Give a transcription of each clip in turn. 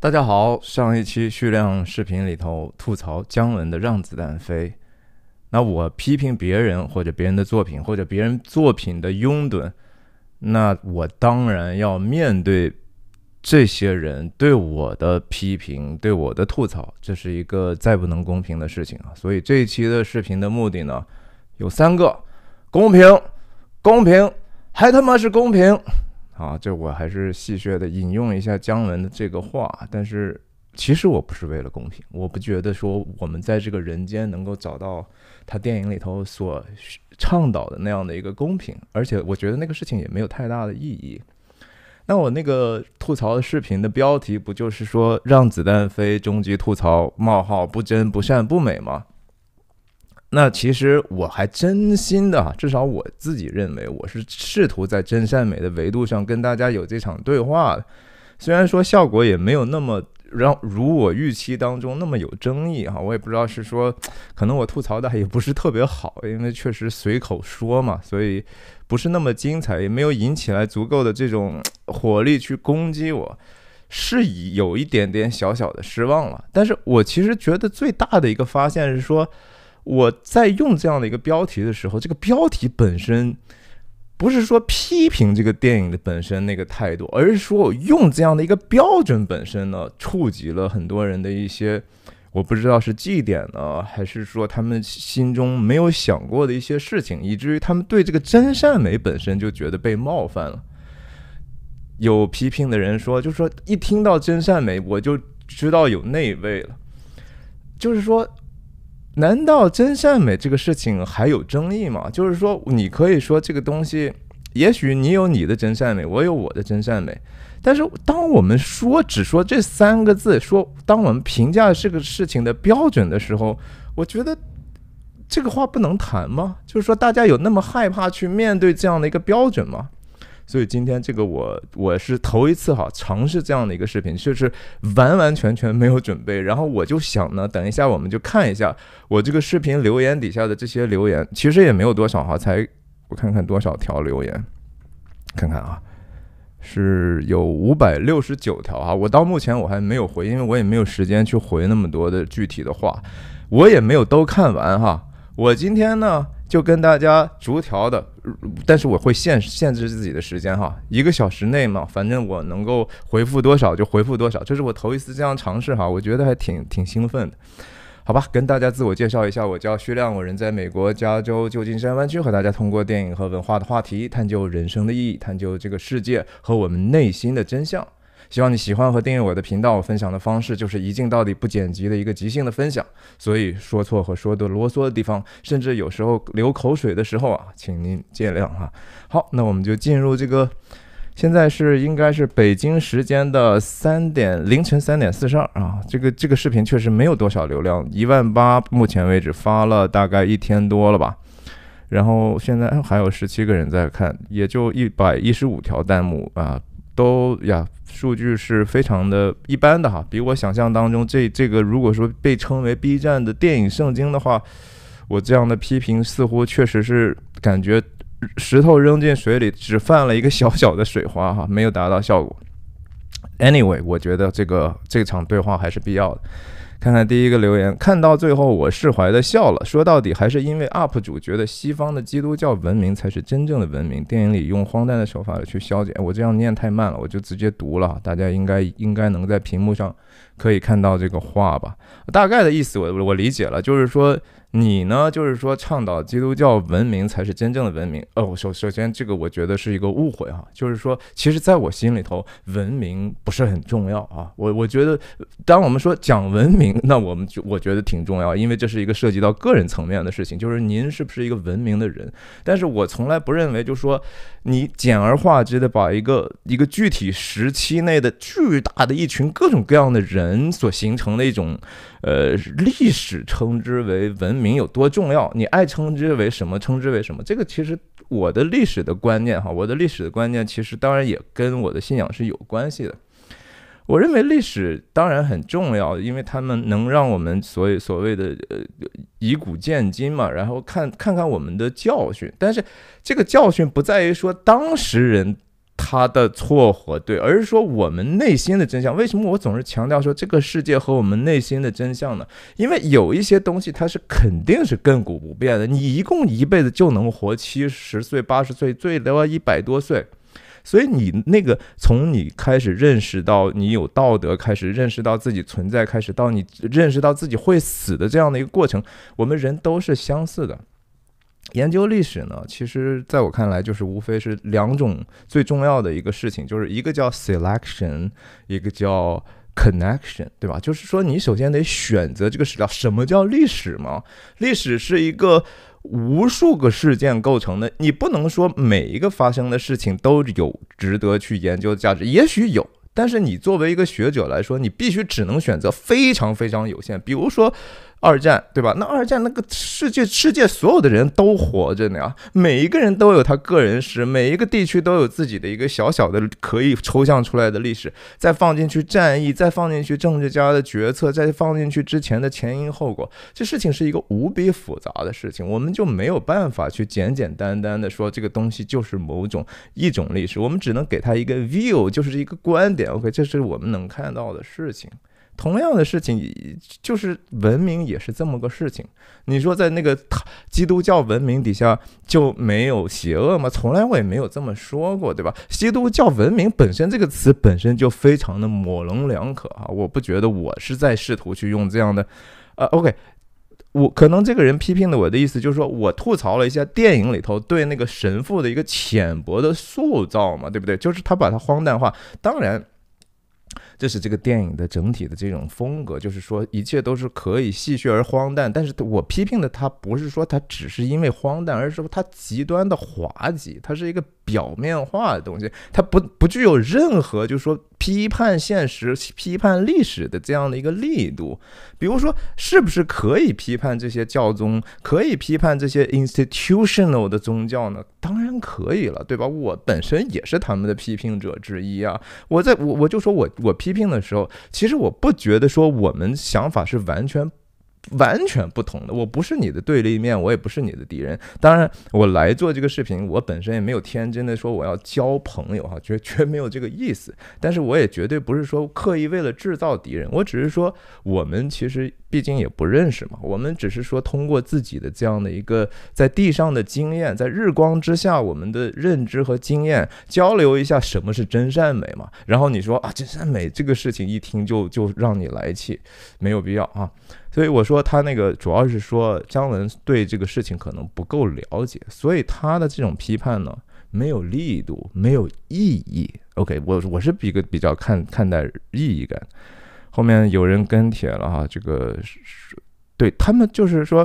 大家好，上一期序量视频里头吐槽姜文的《让子弹飞》，那我批评别人或者别人的作品或者别人作品的拥趸，那我当然要面对这些人对我的批评对我的吐槽，这是一个再不能公平的事情啊！所以这一期的视频的目的呢，有三个：公平、公平，还他妈是公平。啊，这我还是戏谑的引用一下姜文的这个话，但是其实我不是为了公平，我不觉得说我们在这个人间能够找到他电影里头所倡导的那样的一个公平，而且我觉得那个事情也没有太大的意义。那我那个吐槽的视频的标题不就是说《让子弹飞》终极吐槽冒号不真不善不美吗？那其实我还真心的，至少我自己认为，我是试图在真善美的维度上跟大家有这场对话的。虽然说效果也没有那么让如我预期当中那么有争议哈，我也不知道是说，可能我吐槽的也不是特别好，因为确实随口说嘛，所以不是那么精彩，也没有引起来足够的这种火力去攻击我，是以有一点点小小的失望了。但是我其实觉得最大的一个发现是说。我在用这样的一个标题的时候，这个标题本身不是说批评这个电影的本身那个态度，而是说我用这样的一个标准本身呢，触及了很多人的一些我不知道是祭点呢，还是说他们心中没有想过的一些事情，以至于他们对这个真善美本身就觉得被冒犯了。有批评的人说，就说一听到真善美，我就知道有内味了，就是说。难道真善美这个事情还有争议吗？就是说，你可以说这个东西，也许你有你的真善美，我有我的真善美，但是当我们说只说这三个字，说当我们评价这个事情的标准的时候，我觉得这个话不能谈吗？就是说，大家有那么害怕去面对这样的一个标准吗？所以今天这个我我是头一次哈尝试这样的一个视频，就是完完全全没有准备。然后我就想呢，等一下我们就看一下我这个视频留言底下的这些留言，其实也没有多少哈，才我看看多少条留言，看看啊，是有五百六十九条啊。我到目前我还没有回，因为我也没有时间去回那么多的具体的话，我也没有都看完哈。我今天呢就跟大家逐条的。但是我会限限制自己的时间哈，一个小时内嘛，反正我能够回复多少就回复多少，这是我头一次这样尝试哈，我觉得还挺挺兴奋的，好吧，跟大家自我介绍一下，我叫薛亮，我人在美国加州旧金山湾区，和大家通过电影和文化的话题，探究人生的意义，探究这个世界和我们内心的真相。希望你喜欢和订阅我的频道。分享的方式就是一镜到底不剪辑的一个即兴的分享，所以说错和说的啰嗦的地方，甚至有时候流口水的时候啊，请您见谅哈。好，那我们就进入这个，现在是应该是北京时间的三点凌晨三点四十二啊。这个这个视频确实没有多少流量，一万八，目前为止发了大概一天多了吧。然后现在还有十七个人在看，也就一百一十五条弹幕啊。都呀，数据是非常的一般的哈，比我想象当中，这这个如果说被称为 B 站的电影圣经的话，我这样的批评似乎确实是感觉石头扔进水里只泛了一个小小的水花哈，没有达到效果。Anyway，我觉得这个这场对话还是必要的。看看第一个留言，看到最后我释怀的笑了。说到底还是因为 UP 主觉得西方的基督教文明才是真正的文明。电影里用荒诞的手法去消解。我这样念太慢了，我就直接读了。大家应该应该能在屏幕上可以看到这个话吧？大概的意思我我理解了，就是说。你呢？就是说，倡导基督教文明才是真正的文明。哦，首首先，这个我觉得是一个误会哈。就是说，其实，在我心里头，文明不是很重要啊。我我觉得，当我们说讲文明，那我们就我觉得挺重要，因为这是一个涉及到个人层面的事情，就是您是不是一个文明的人。但是我从来不认为，就说你简而化之的把一个一个具体时期内的巨大的一群各种各样的人所形成的一种。呃，历史称之为文明有多重要？你爱称之为什么？称之为什么？这个其实我的历史的观念哈，我的历史的观念其实当然也跟我的信仰是有关系的。我认为历史当然很重要，因为他们能让我们所以所谓的呃以古鉴今嘛，然后看看看我们的教训。但是这个教训不在于说当时人。他的错和对，而是说我们内心的真相。为什么我总是强调说这个世界和我们内心的真相呢？因为有一些东西它是肯定是亘古不变的。你一共一辈子就能活七十岁、八十岁，最多一百多岁。所以你那个从你开始认识到你有道德，开始认识到自己存在，开始到你认识到自己会死的这样的一个过程，我们人都是相似的。研究历史呢，其实在我看来就是无非是两种最重要的一个事情，就是一个叫 selection，一个叫 connection，对吧？就是说你首先得选择这个史料。什么叫历史嘛？历史是一个无数个事件构成的，你不能说每一个发生的事情都有值得去研究的价值，也许有，但是你作为一个学者来说，你必须只能选择非常非常有限，比如说。二战对吧？那二战那个世界，世界所有的人都活着呢，每一个人都有他个人史，每一个地区都有自己的一个小小的可以抽象出来的历史，再放进去战役，再放进去政治家的决策，再放进去之前的前因后果，这事情是一个无比复杂的事情，我们就没有办法去简简单单的说这个东西就是某种一种历史，我们只能给他一个 view，就是一个观点，OK，这是我们能看到的事情。同样的事情，就是文明也是这么个事情。你说在那个基督教文明底下就没有邪恶吗？从来我也没有这么说过，对吧？基督教文明本身这个词本身就非常的模棱两可啊！我不觉得我是在试图去用这样的。呃，OK，我可能这个人批评的我的意思就是说我吐槽了一下电影里头对那个神父的一个浅薄的塑造嘛，对不对？就是他把他荒诞化。当然。这是这个电影的整体的这种风格，就是说一切都是可以戏谑而荒诞。但是我批评的他不是说他只是因为荒诞，而是说他极端的滑稽，它是一个表面化的东西，它不不具有任何就是说批判现实、批判历史的这样的一个力度。比如说，是不是可以批判这些教宗，可以批判这些 institutional 的宗教呢？当然可以了，对吧？我本身也是他们的批评者之一啊。我在我我就说我我批。批评的时候，其实我不觉得说我们想法是完全。完全不同的，我不是你的对立面，我也不是你的敌人。当然，我来做这个视频，我本身也没有天真的说我要交朋友哈，绝绝没有这个意思。但是我也绝对不是说刻意为了制造敌人，我只是说我们其实毕竟也不认识嘛，我们只是说通过自己的这样的一个在地上的经验，在日光之下，我们的认知和经验交流一下什么是真善美嘛。然后你说啊，真善美这个事情一听就就让你来气，没有必要啊。所以我说他那个主要是说张文对这个事情可能不够了解，所以他的这种批判呢没有力度，没有意义。OK，我我是比个比较看看待意义感。后面有人跟帖了哈，这个对他们就是说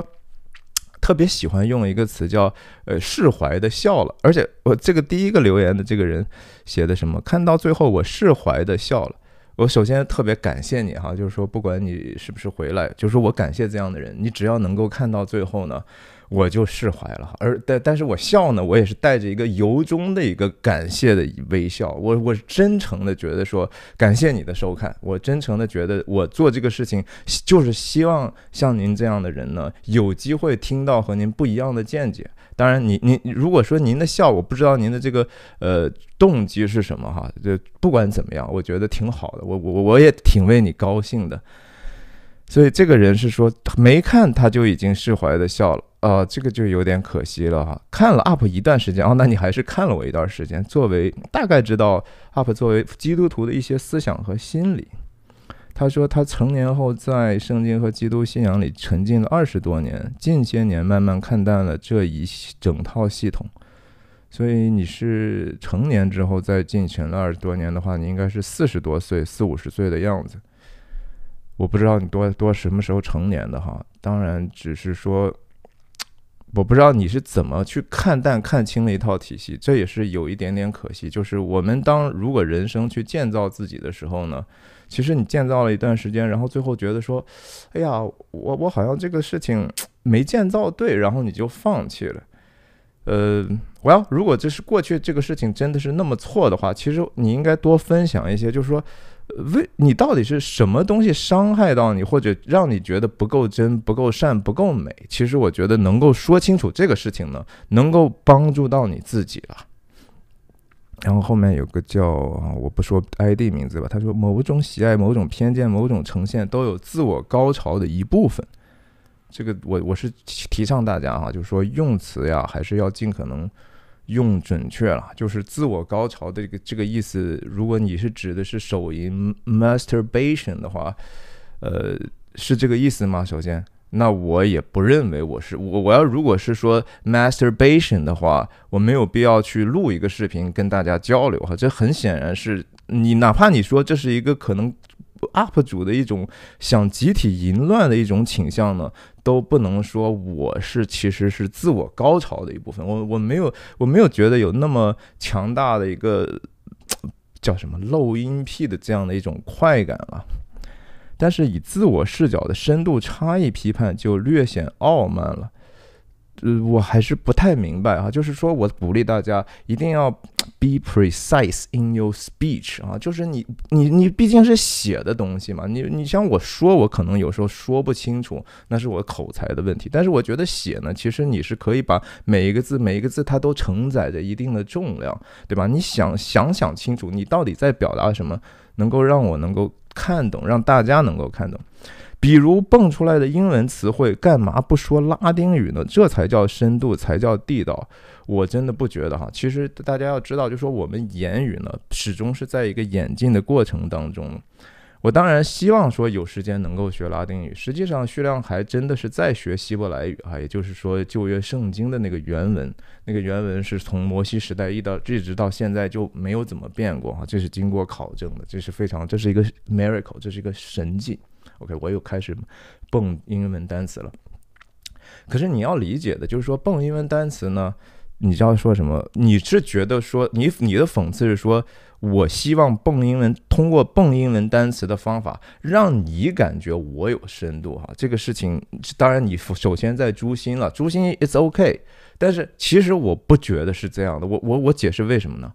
特别喜欢用一个词叫呃释怀的笑了，而且我这个第一个留言的这个人写的什么？看到最后我释怀的笑了。我首先特别感谢你哈，就是说不管你是不是回来，就是我感谢这样的人，你只要能够看到最后呢，我就释怀了。而但但是我笑呢，我也是带着一个由衷的一个感谢的微笑。我我是真诚的觉得说感谢你的收看，我真诚的觉得我做这个事情就是希望像您这样的人呢有机会听到和您不一样的见解。当然，你你如果说您的笑，我不知道您的这个呃动机是什么哈。就不管怎么样，我觉得挺好的，我我我也挺为你高兴的。所以这个人是说没看他就已经释怀的笑了啊，这个就有点可惜了哈。看了 UP 一段时间啊，那你还是看了我一段时间，作为大概知道 UP 作为基督徒的一些思想和心理。他说，他成年后在圣经和基督信仰里沉浸了二十多年，近些年慢慢看淡了这一整套系统。所以你是成年之后再进行了二十多年的话，你应该是四十多岁、四五十岁的样子。我不知道你多多什么时候成年的哈，当然只是说，我不知道你是怎么去看淡、看清了一套体系，这也是有一点点可惜。就是我们当如果人生去建造自己的时候呢？其实你建造了一段时间，然后最后觉得说，哎呀，我我好像这个事情 没建造对，然后你就放弃了。呃，我要如果这是过去这个事情真的是那么错的话，其实你应该多分享一些，就是说，为你到底是什么东西伤害到你，或者让你觉得不够真、不够善、不够美？其实我觉得能够说清楚这个事情呢，能够帮助到你自己了。然后后面有个叫，我不说 ID 名字吧。他说，某种喜爱、某种偏见、某种呈现，都有自我高潮的一部分。这个我我是提倡大家哈，就是说用词呀，还是要尽可能用准确了。就是自我高潮的这个这个意思，如果你是指的是手淫 masturbation 的话，呃，是这个意思吗？首先。那我也不认为我是我我要如果是说 masturbation 的话，我没有必要去录一个视频跟大家交流哈，这很显然是你哪怕你说这是一个可能 up 主的一种想集体淫乱的一种倾向呢，都不能说我是其实是自我高潮的一部分，我我没有我没有觉得有那么强大的一个叫什么漏音癖的这样的一种快感了。但是以自我视角的深度差异批判就略显傲慢了，呃，我还是不太明白啊。就是说我鼓励大家一定要 be precise in your speech 啊，就是你你你毕竟是写的东西嘛，你你像我说，我可能有时候说不清楚，那是我口才的问题。但是我觉得写呢，其实你是可以把每一个字每一个字它都承载着一定的重量，对吧？你想想想清楚，你到底在表达什么。能够让我能够看懂，让大家能够看懂，比如蹦出来的英文词汇，干嘛不说拉丁语呢？这才叫深度，才叫地道。我真的不觉得哈。其实大家要知道，就说我们言语呢，始终是在一个演进的过程当中。我当然希望说有时间能够学拉丁语。实际上，徐亮还真的是在学希伯来语啊，也就是说旧约圣经的那个原文，那个原文是从摩西时代一到一直到现在就没有怎么变过啊，这是经过考证的，这是非常这是一个 miracle，这是一个神迹。OK，我又开始蹦英文单词了。可是你要理解的，就是说蹦英文单词呢，你知道说什么？你是觉得说你你的讽刺是说？我希望蹦英文，通过蹦英文单词的方法，让你感觉我有深度哈。这个事情，当然你首先在诛心了，诛心 it's ok，但是其实我不觉得是这样的。我我我解释为什么呢？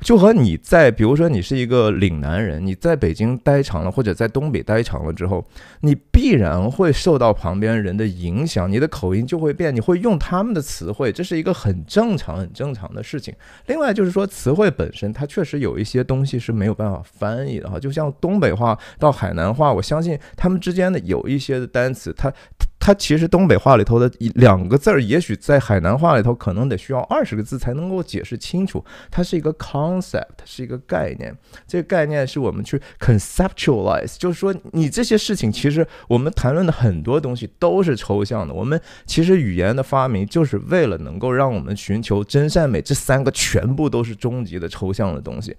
就和你在，比如说你是一个岭南人，你在北京待长了，或者在东北待长了之后，你必然会受到旁边人的影响，你的口音就会变，你会用他们的词汇，这是一个很正常、很正常的事情。另外就是说，词汇本身它确实有一些东西是没有办法翻译的哈，就像东北话到海南话，我相信他们之间的有一些的单词，它。它其实东北话里头的两个字儿，也许在海南话里头可能得需要二十个字才能够解释清楚。它是一个 concept，是一个概念。这个概念是我们去 conceptualize，就是说你这些事情，其实我们谈论的很多东西都是抽象的。我们其实语言的发明就是为了能够让我们寻求真善美，这三个全部都是终极的抽象的东西。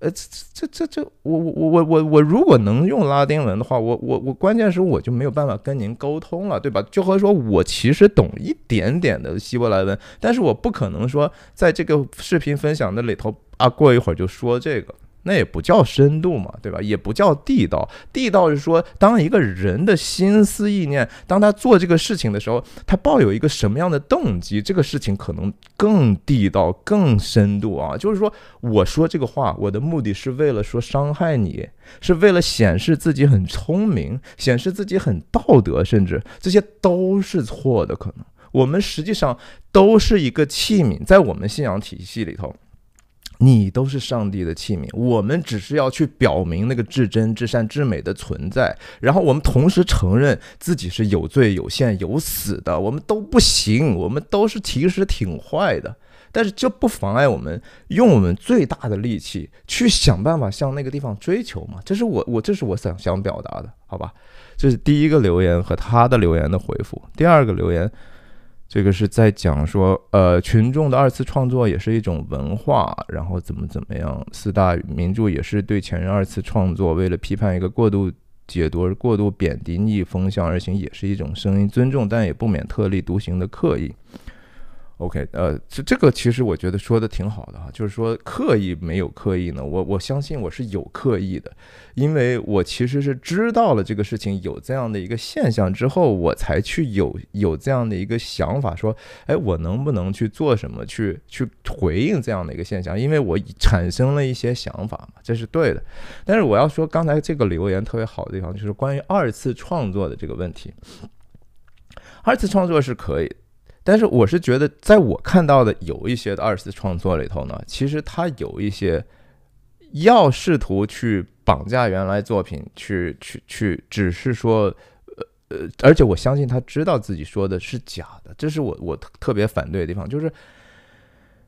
呃，这这这这，我我我我我我，如果能用拉丁文的话，我我我，关键是我就没有办法跟您沟通了，对吧？就和说我其实懂一点点的希伯来文，但是我不可能说在这个视频分享的里头啊，过一会儿就说这个。那也不叫深度嘛，对吧？也不叫地道。地道是说，当一个人的心思意念，当他做这个事情的时候，他抱有一个什么样的动机？这个事情可能更地道、更深度啊。就是说，我说这个话，我的目的是为了说伤害你，是为了显示自己很聪明，显示自己很道德，甚至这些都是错的。可能我们实际上都是一个器皿，在我们信仰体系里头。你都是上帝的器皿，我们只是要去表明那个至真、至善、至美的存在。然后我们同时承认自己是有罪、有限、有死的，我们都不行，我们都是其实挺坏的。但是这不妨碍我们用我们最大的力气去想办法向那个地方追求嘛？这是我，我这是我想想表达的，好吧？这是第一个留言和他的留言的回复。第二个留言。这个是在讲说，呃，群众的二次创作也是一种文化，然后怎么怎么样？四大名著也是对前人二次创作，为了批判一个过度解读、过度贬低、逆风向而行，也是一种声音尊重，但也不免特立独行的刻意。OK，呃，这这个其实我觉得说的挺好的哈，就是说刻意没有刻意呢，我我相信我是有刻意的，因为我其实是知道了这个事情有这样的一个现象之后，我才去有有这样的一个想法，说，哎，我能不能去做什么去去回应这样的一个现象？因为我产生了一些想法嘛，这是对的。但是我要说，刚才这个留言特别好的地方，就是关于二次创作的这个问题，二次创作是可以。但是我是觉得，在我看到的有一些的二次创作里头呢，其实他有一些要试图去绑架原来作品，去去去，只是说，呃呃，而且我相信他知道自己说的是假的，这是我我特特别反对的地方，就是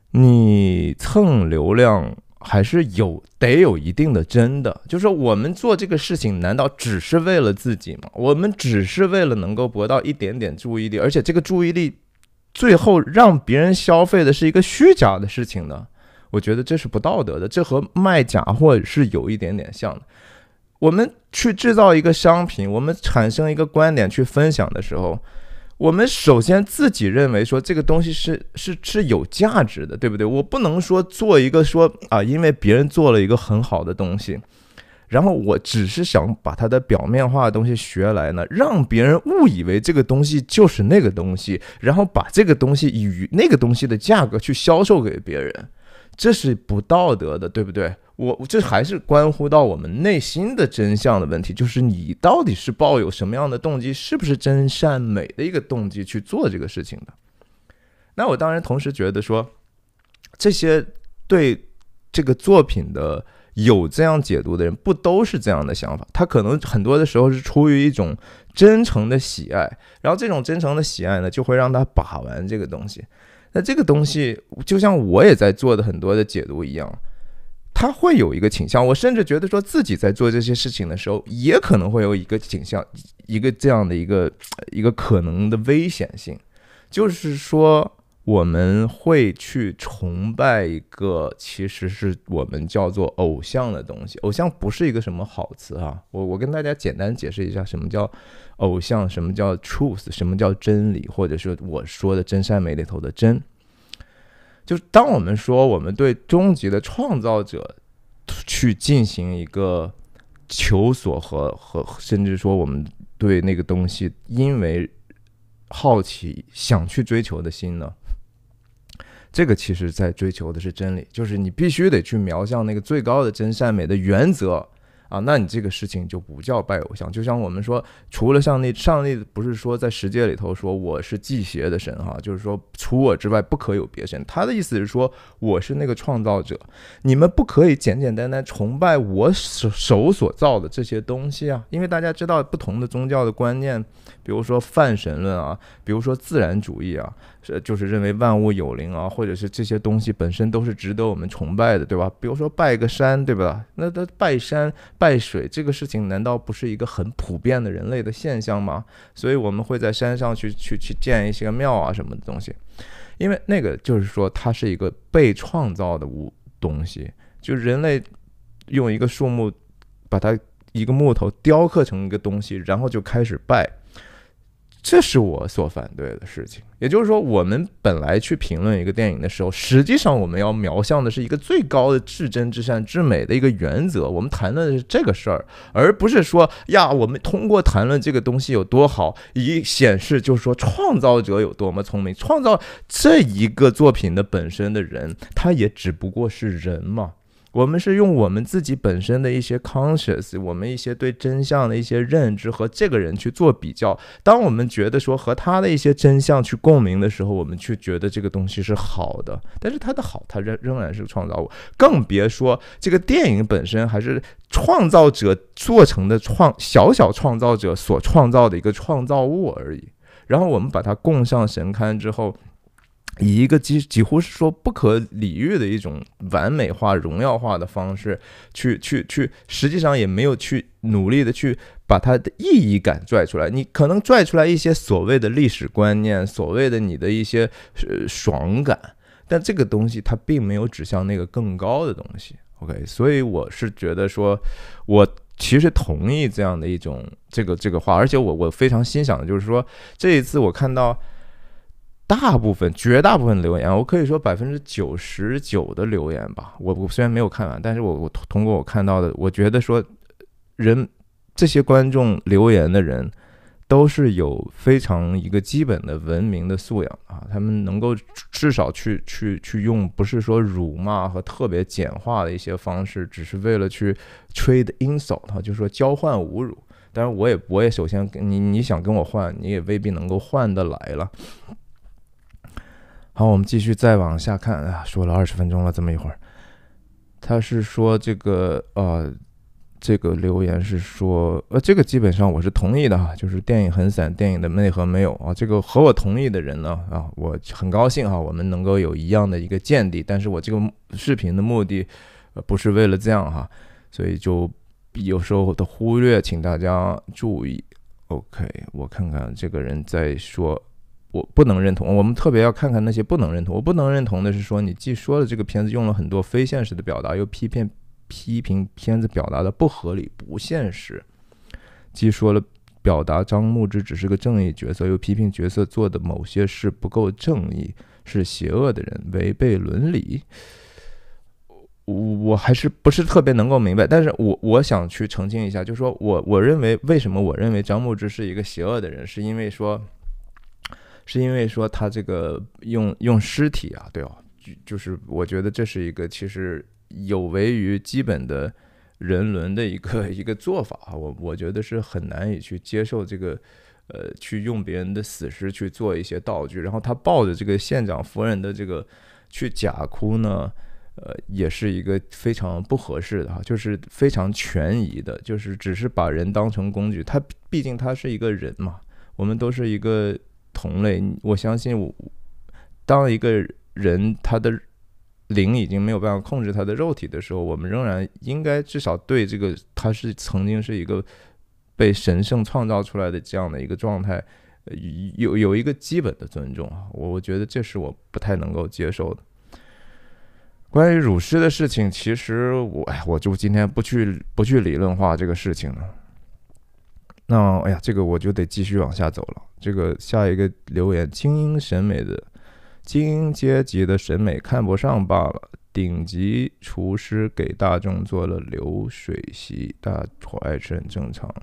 你蹭流量还是有得有一定的真的，就是我们做这个事情难道只是为了自己吗？我们只是为了能够博到一点点注意力，而且这个注意力。最后让别人消费的是一个虚假的事情呢，我觉得这是不道德的，这和卖假货是有一点点像的。我们去制造一个商品，我们产生一个观点去分享的时候，我们首先自己认为说这个东西是是是有价值的，对不对？我不能说做一个说啊，因为别人做了一个很好的东西。然后我只是想把它的表面化的东西学来呢，让别人误以为这个东西就是那个东西，然后把这个东西以那个东西的价格去销售给别人，这是不道德的，对不对？我这还是关乎到我们内心的真相的问题，就是你到底是抱有什么样的动机，是不是真善美的一个动机去做这个事情的？那我当然同时觉得说，这些对这个作品的。有这样解读的人，不都是这样的想法？他可能很多的时候是出于一种真诚的喜爱，然后这种真诚的喜爱呢，就会让他把玩这个东西。那这个东西就像我也在做的很多的解读一样，他会有一个倾向。我甚至觉得说自己在做这些事情的时候，也可能会有一个倾向，一个这样的一个一个可能的危险性，就是说。我们会去崇拜一个，其实是我们叫做偶像的东西。偶像不是一个什么好词啊！我我跟大家简单解释一下，什么叫偶像，什么叫 truth，什么叫真理，或者是我说的真善美里头的真，就当我们说我们对终极的创造者去进行一个求索和和，甚至说我们对那个东西因为好奇想去追求的心呢？这个其实，在追求的是真理，就是你必须得去瞄向那个最高的真善美的原则啊，那你这个事情就不叫拜偶像。就像我们说，除了上帝，上帝不是说在世界里头说我是祭邪的神哈，就是说除我之外不可有别神。他的意思是说我是那个创造者，你们不可以简简单单崇拜我手所造的这些东西啊，因为大家知道不同的宗教的观念。比如说泛神论啊，比如说自然主义啊，是就是认为万物有灵啊，或者是这些东西本身都是值得我们崇拜的，对吧？比如说拜个山，对吧？那他拜山拜水这个事情，难道不是一个很普遍的人类的现象吗？所以我们会在山上去去去建一些庙啊什么的东西，因为那个就是说它是一个被创造的物东西，就人类用一个树木把它一个木头雕刻成一个东西，然后就开始拜。这是我所反对的事情。也就是说，我们本来去评论一个电影的时候，实际上我们要瞄向的是一个最高的至真、至善、至美的一个原则。我们谈论的是这个事儿，而不是说呀，我们通过谈论这个东西有多好，以显示就是说创造者有多么聪明，创造这一个作品的本身的人，他也只不过是人嘛。我们是用我们自己本身的一些 conscious，我们一些对真相的一些认知和这个人去做比较。当我们觉得说和他的一些真相去共鸣的时候，我们去觉得这个东西是好的。但是他的好，他仍仍然是个创造物，更别说这个电影本身还是创造者做成的创小小创造者所创造的一个创造物而已。然后我们把它供上神龛之后。以一个几几乎是说不可理喻的一种完美化、荣耀化的方式去去去，实际上也没有去努力的去把它的意义感拽出来。你可能拽出来一些所谓的历史观念，所谓的你的一些呃爽感，但这个东西它并没有指向那个更高的东西。OK，所以我是觉得说，我其实同意这样的一种这个这个话，而且我我非常欣赏的就是说，这一次我看到。大部分、绝大部分留言，我可以说百分之九十九的留言吧。我我虽然没有看完，但是我我通过我看到的，我觉得说人这些观众留言的人都是有非常一个基本的文明的素养啊。他们能够至少去去去用，不是说辱骂和特别简化的一些方式，只是为了去 trade insult，就是说交换侮辱。但是我也我也首先，你你想跟我换，你也未必能够换得来了。好，我们继续再往下看。啊，说了二十分钟了，这么一会儿，他是说这个呃，这个留言是说呃，这个基本上我是同意的，哈，就是电影很散，电影的内核没有啊。这个和我同意的人呢啊，我很高兴哈，我们能够有一样的一个见地。但是我这个视频的目的不是为了这样哈，所以就有时候的忽略，请大家注意。OK，我看看这个人在说。我不能认同。我们特别要看看那些不能认同。我不能认同的是说，你既说了这个片子用了很多非现实的表达，又批评批评片子表达的不合理、不现实；既说了表达张牧之只是个正义角色，又批评角色做的某些事不够正义，是邪恶的人，违背伦理。我我还是不是特别能够明白，但是我我想去澄清一下，就是说我我认为为什么我认为张牧之是一个邪恶的人，是因为说。是因为说他这个用用尸体啊，对哦，就就是我觉得这是一个其实有违于基本的人伦的一个 一个做法啊。我我觉得是很难以去接受这个呃，去用别人的死尸去做一些道具，然后他抱着这个县长夫人的这个去假哭呢，呃，也是一个非常不合适的啊，就是非常权宜的，就是只是把人当成工具。他毕竟他是一个人嘛，我们都是一个。同类，我相信，我，当一个人他的灵已经没有办法控制他的肉体的时候，我们仍然应该至少对这个他是曾经是一个被神圣创造出来的这样的一个状态，有有一个基本的尊重啊。我我觉得这是我不太能够接受的。关于乳师的事情，其实我哎，我就今天不去不去理论化这个事情了。那哎呀，这个我就得继续往下走了。这个下一个留言，精英审美的精英阶级的审美看不上罢了。顶级厨师给大众做了流水席，大家爱吃很正常。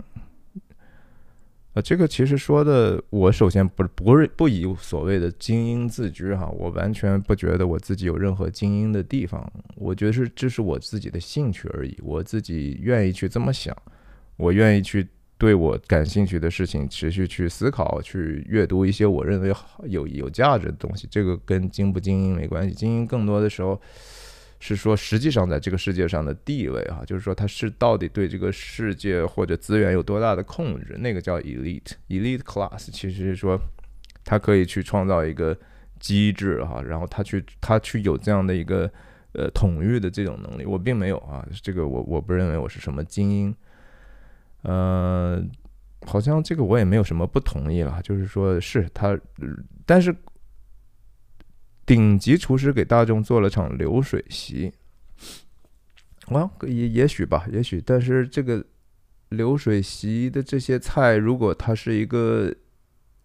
啊，这个其实说的，我首先不不是不以所谓的精英自居哈，我完全不觉得我自己有任何精英的地方。我觉得是这是我自己的兴趣而已，我自己愿意去这么想，我愿意去。对我感兴趣的事情，持续去思考，去阅读一些我认为有有价值的东西。这个跟精不精英没关系。精英更多的时候是说，实际上在这个世界上的地位，哈，就是说他是到底对这个世界或者资源有多大的控制，那个叫 elite，elite class。其实是说他可以去创造一个机制，哈，然后他去他去有这样的一个呃统御的这种能力。我并没有啊，这个我我不认为我是什么精英。呃，好像这个我也没有什么不同意了，就是说是他，但是顶级厨师给大众做了场流水席，啊，也也许吧，也许，但是这个流水席的这些菜，如果它是一个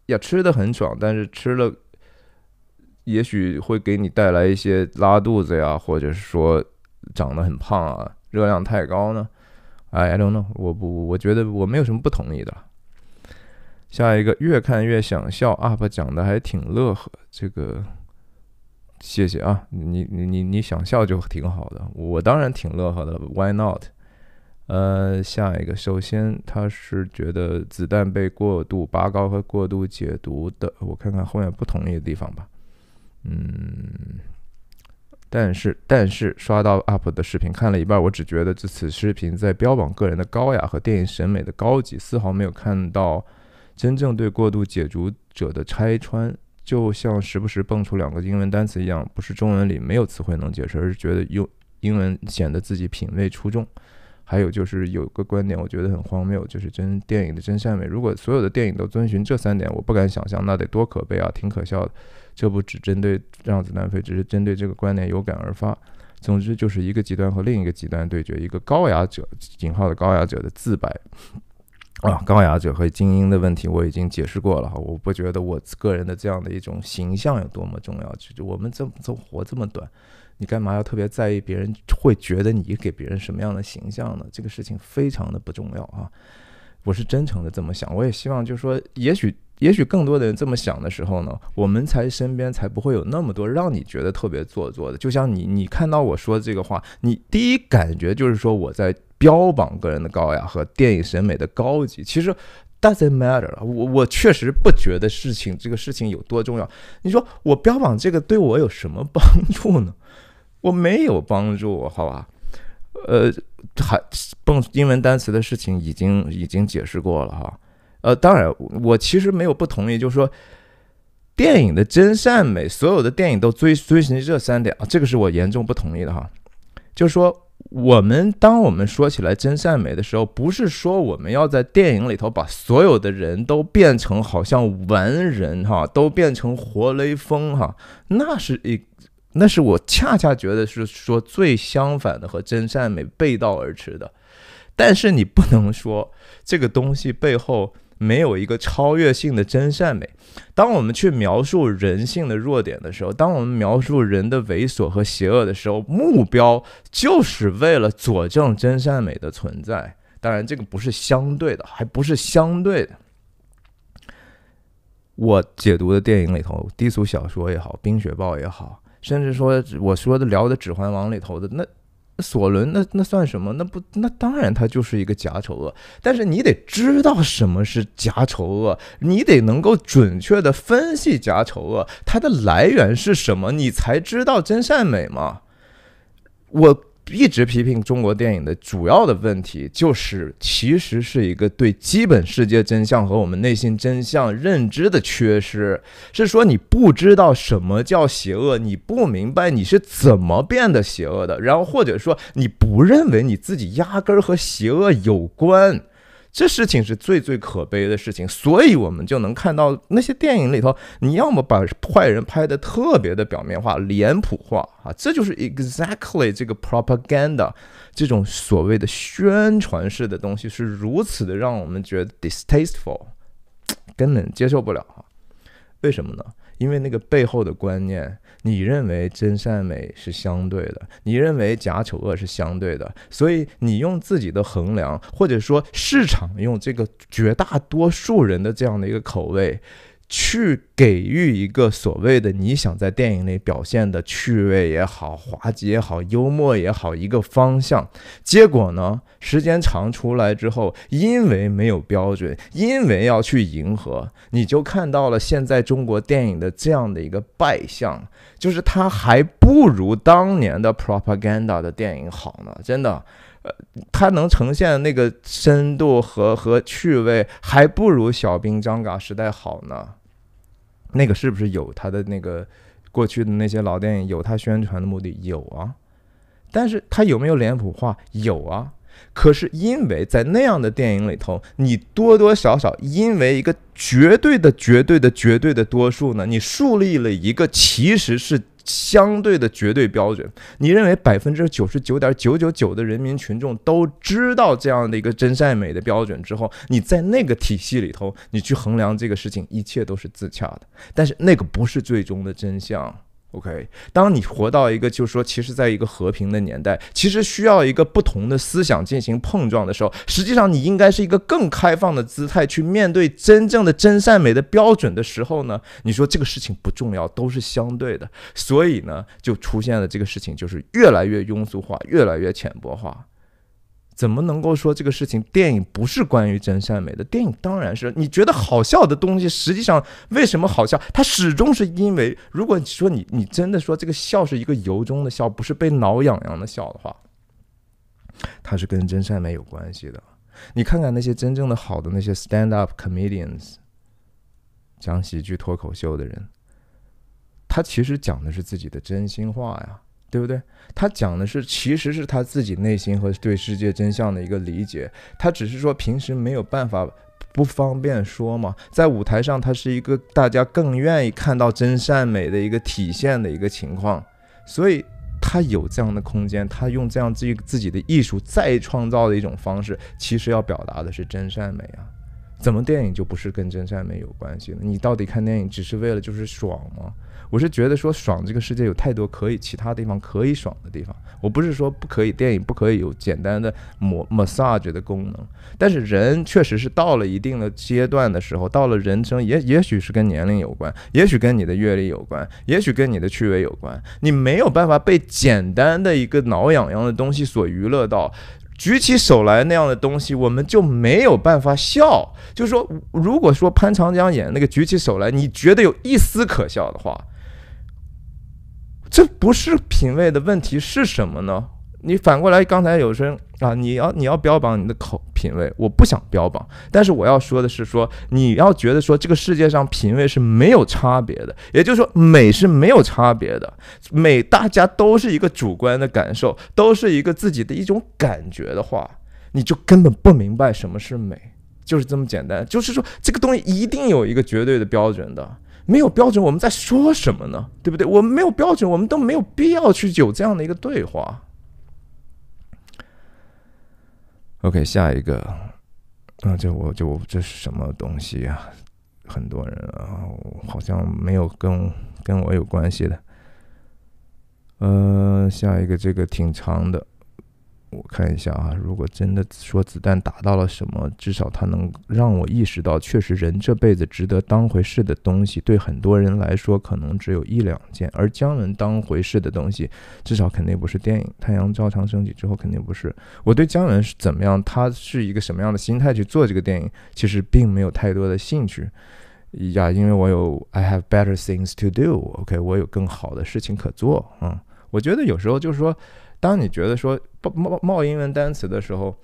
呀，吃的很爽，但是吃了也许会给你带来一些拉肚子呀，或者是说长得很胖啊，热量太高呢。i don't know，我不，我觉得我没有什么不同意的。下一个越看越想笑，UP 讲的还挺乐呵，这个谢谢啊，你你你你想笑就挺好的，我当然挺乐呵的，Why not？呃，下一个，首先他是觉得子弹被过度拔高和过度解读的，我看看后面不同意的地方吧，嗯。但是但是刷到 UP 的视频看了一半，我只觉得这此视频在标榜个人的高雅和电影审美的高级，丝毫没有看到真正对过度解读者的拆穿，就像时不时蹦出两个英文单词一样，不是中文里没有词汇能解释，而是觉得用英文显得自己品味出众。还有就是有个观点我觉得很荒谬，就是真电影的真善美，如果所有的电影都遵循这三点，我不敢想象那得多可悲啊，挺可笑的。这不只针对让子南非，只是针对这个观点有感而发。总之，就是一个极端和另一个极端对决，一个高雅者（引号的高雅者）的自白。啊，高雅者和精英的问题我已经解释过了哈。我不觉得我个人的这样的一种形象有多么重要。就我们这这活这么短，你干嘛要特别在意别人会觉得你给别人什么样的形象呢？这个事情非常的不重要啊。我是真诚的这么想，我也希望就是说，也许。也许更多的人这么想的时候呢，我们才身边才不会有那么多让你觉得特别做作的。就像你，你看到我说这个话，你第一感觉就是说我在标榜个人的高雅和电影审美的高级。其实，doesn't matter。我我确实不觉得事情这个事情有多重要。你说我标榜这个对我有什么帮助呢？我没有帮助，好吧？呃，还蹦英文单词的事情已经已经解释过了哈。呃，当然，我其实没有不同意，就是说，电影的真善美，所有的电影都追追寻这三点啊，这个是我严重不同意的哈。就是说，我们当我们说起来真善美的时候，不是说我们要在电影里头把所有的人都变成好像完人哈，都变成活雷锋哈，那是一，那是我恰恰觉得是说最相反的和真善美背道而驰的。但是你不能说这个东西背后。没有一个超越性的真善美。当我们去描述人性的弱点的时候，当我们描述人的猥琐和邪恶的时候，目标就是为了佐证真善美的存在。当然，这个不是相对的，还不是相对的。我解读的电影里头，低俗小说也好，冰雪暴也好，甚至说我说的聊的《指环王》里头的那。索伦那那算什么？那不那当然他就是一个假丑恶。但是你得知道什么是假丑恶，你得能够准确的分析假丑恶它的来源是什么，你才知道真善美嘛。我。一直批评中国电影的主要的问题，就是其实是一个对基本世界真相和我们内心真相认知的缺失，是说你不知道什么叫邪恶，你不明白你是怎么变得邪恶的，然后或者说你不认为你自己压根儿和邪恶有关。这事情是最最可悲的事情，所以我们就能看到那些电影里头，你要么把坏人拍的特别的表面化、脸谱化啊，这就是 exactly 这个 propaganda 这种所谓的宣传式的东西是如此的让我们觉得 distasteful，根本接受不了。为什么呢？因为那个背后的观念。你认为真善美是相对的，你认为假丑恶是相对的，所以你用自己的衡量，或者说市场用这个绝大多数人的这样的一个口味。去给予一个所谓的你想在电影里表现的趣味也好、滑稽也好、幽默也好一个方向，结果呢，时间长出来之后，因为没有标准，因为要去迎合，你就看到了现在中国电影的这样的一个败相，就是它还不如当年的 propaganda 的电影好呢，真的，呃，它能呈现那个深度和和趣味，还不如小兵张嘎时代好呢。那个是不是有他的那个过去的那些老电影有他宣传的目的有啊，但是他有没有脸谱化有啊。可是因为，在那样的电影里头，你多多少少因为一个绝对的、绝对的、绝对的多数呢，你树立了一个其实是相对的绝对标准。你认为百分之九十九点九九九的人民群众都知道这样的一个真善美的标准之后，你在那个体系里头，你去衡量这个事情，一切都是自洽的。但是那个不是最终的真相。OK，当你活到一个就是说，其实在一个和平的年代，其实需要一个不同的思想进行碰撞的时候，实际上你应该是一个更开放的姿态去面对真正的真善美的标准的时候呢？你说这个事情不重要，都是相对的，所以呢，就出现了这个事情，就是越来越庸俗化，越来越浅薄化。怎么能够说这个事情？电影不是关于真善美的，电影当然是你觉得好笑的东西。实际上，为什么好笑？它始终是因为，如果说你你真的说这个笑是一个由衷的笑，不是被挠痒痒的笑的话，它是跟真善美有关系的。你看看那些真正的好的那些 stand up comedians，讲喜剧脱口秀的人，他其实讲的是自己的真心话呀。对不对？他讲的是，其实是他自己内心和对世界真相的一个理解。他只是说平时没有办法、不方便说嘛，在舞台上他是一个大家更愿意看到真善美的一个体现的一个情况，所以他有这样的空间，他用这样自己自己的艺术再创造的一种方式，其实要表达的是真善美啊。怎么电影就不是跟真善美有关系呢？你到底看电影只是为了就是爽吗？我是觉得说爽，这个世界有太多可以其他地方可以爽的地方。我不是说不可以电影不可以有简单的抹 massage 的功能，但是人确实是到了一定的阶段的时候，到了人生也也许是跟年龄有关，也许跟你的阅历有关，也许跟你的趣味有关。你没有办法被简单的一个挠痒痒的东西所娱乐到，举起手来那样的东西，我们就没有办法笑。就是说，如果说潘长江演那个举起手来，你觉得有一丝可笑的话。这不是品味的问题是什么呢？你反过来，刚才有人啊，你要你要标榜你的口品味，我不想标榜。但是我要说的是，说你要觉得说这个世界上品味是没有差别的，也就是说美是没有差别的，美大家都是一个主观的感受，都是一个自己的一种感觉的话，你就根本不明白什么是美，就是这么简单。就是说这个东西一定有一个绝对的标准的。没有标准，我们在说什么呢？对不对？我们没有标准，我们都没有必要去有这样的一个对话。OK，下一个，啊，这我就这是什么东西啊？很多人啊，好像没有跟跟我有关系的。嗯，下一个这个挺长的。我看一下啊，如果真的说子弹打到了什么，至少它能让我意识到，确实人这辈子值得当回事的东西，对很多人来说可能只有一两件。而姜文当回事的东西，至少肯定不是电影。太阳照常升起之后，肯定不是。我对姜文是怎么样，他是一个什么样的心态去做这个电影，其实并没有太多的兴趣呀，因为我有 I have better things to do，OK，我有更好的事情可做。嗯，我觉得有时候就是说。当你觉得说冒冒英文单词的时候，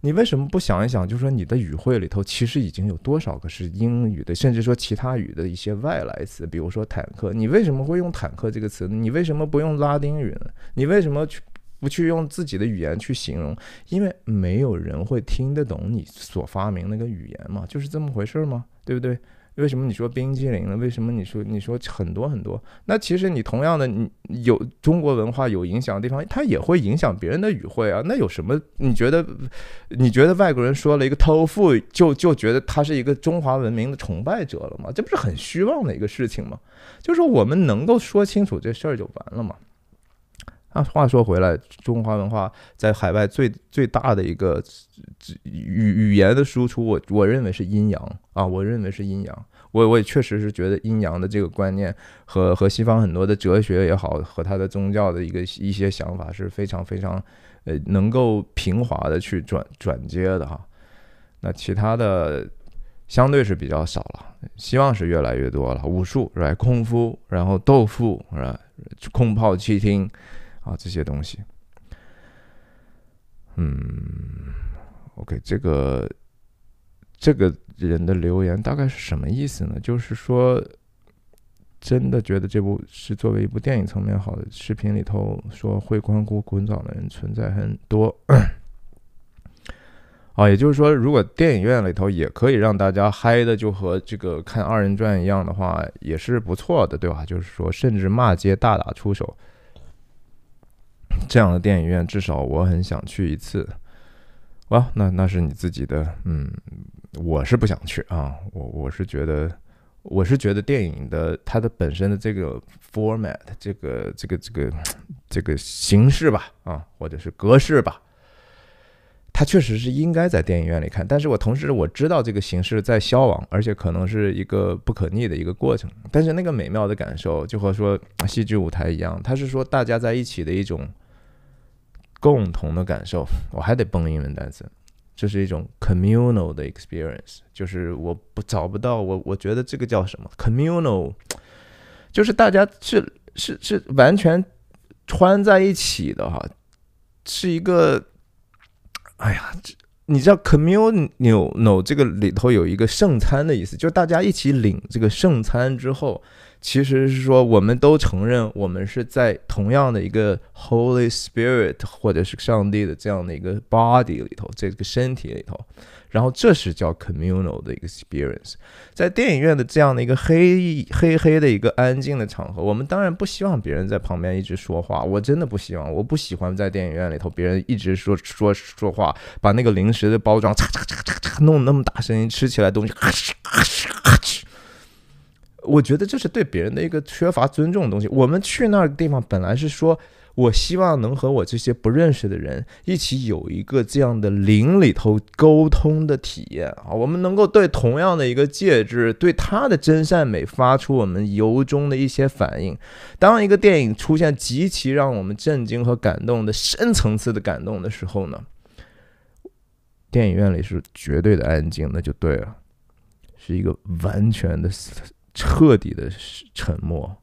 你为什么不想一想？就是说你的语汇里头其实已经有多少个是英语的，甚至说其他语的一些外来词，比如说坦克，你为什么会用坦克这个词？你为什么不用拉丁语呢？你为什么去不去用自己的语言去形容？因为没有人会听得懂你所发明那个语言嘛，就是这么回事嘛，对不对？为什么你说冰激凌呢？为什么你说你说很多很多？那其实你同样的，你有中国文化有影响的地方，它也会影响别人的语汇啊。那有什么？你觉得你觉得外国人说了一个偷富，就就觉得他是一个中华文明的崇拜者了吗？这不是很虚妄的一个事情吗？就是我们能够说清楚这事儿就完了嘛。那话说回来，中华文化在海外最最大的一个语语言的输出，我我认为是阴阳啊，我认为是阴阳，我我也确实是觉得阴阳的这个观念和和西方很多的哲学也好，和他的宗教的一个一些想法是非常非常呃能够平滑的去转转接的哈。那其他的相对是比较少了，希望是越来越多了。武术是吧，空夫，然后豆腐是吧，空泡气听。啊，这些东西，嗯，OK，这个这个人的留言大概是什么意思呢？就是说，真的觉得这部是作为一部电影层面好的视频里头说会关谷滚早的人存在很多啊，也就是说，如果电影院里头也可以让大家嗨的，就和这个看二人转一样的话，也是不错的，对吧？就是说，甚至骂街、大打出手。这样的电影院，至少我很想去一次。哇，那那是你自己的，嗯，我是不想去啊。我我是觉得，我是觉得电影的它的本身的这个 format，这个这个这个这个形式吧，啊，或者是格式吧，它确实是应该在电影院里看。但是我同时我知道这个形式在消亡，而且可能是一个不可逆的一个过程。但是那个美妙的感受，就和说戏剧舞台一样，它是说大家在一起的一种。共同的感受，我还得蹦英文单词，这是一种 communal 的 experience，就是我不找不到我，我觉得这个叫什么 communal，就是大家是是是完全穿在一起的哈，是一个，哎呀，你知道 communal 这个里头有一个圣餐的意思，就是大家一起领这个圣餐之后。其实是说，我们都承认，我们是在同样的一个 Holy Spirit 或者是上帝的这样的一个 body 里头，这个身体里头，然后这是叫 communal 的一个 experience。在电影院的这样的一个黑黑黑的一个安静的场合，我们当然不希望别人在旁边一直说话，我真的不希望，我不喜欢在电影院里头别人一直说说说话，把那个零食的包装嚓嚓嚓嚓嚓弄那么大声音，吃起来东西咔哧咔哧咔。我觉得这是对别人的一个缺乏尊重的东西。我们去那儿地方本来是说，我希望能和我这些不认识的人一起有一个这样的灵里头沟通的体验啊。我们能够对同样的一个介质，对它的真善美发出我们由衷的一些反应。当一个电影出现极其让我们震惊和感动的深层次的感动的时候呢，电影院里是绝对的安静，那就对了，是一个完全的。彻底的沉默，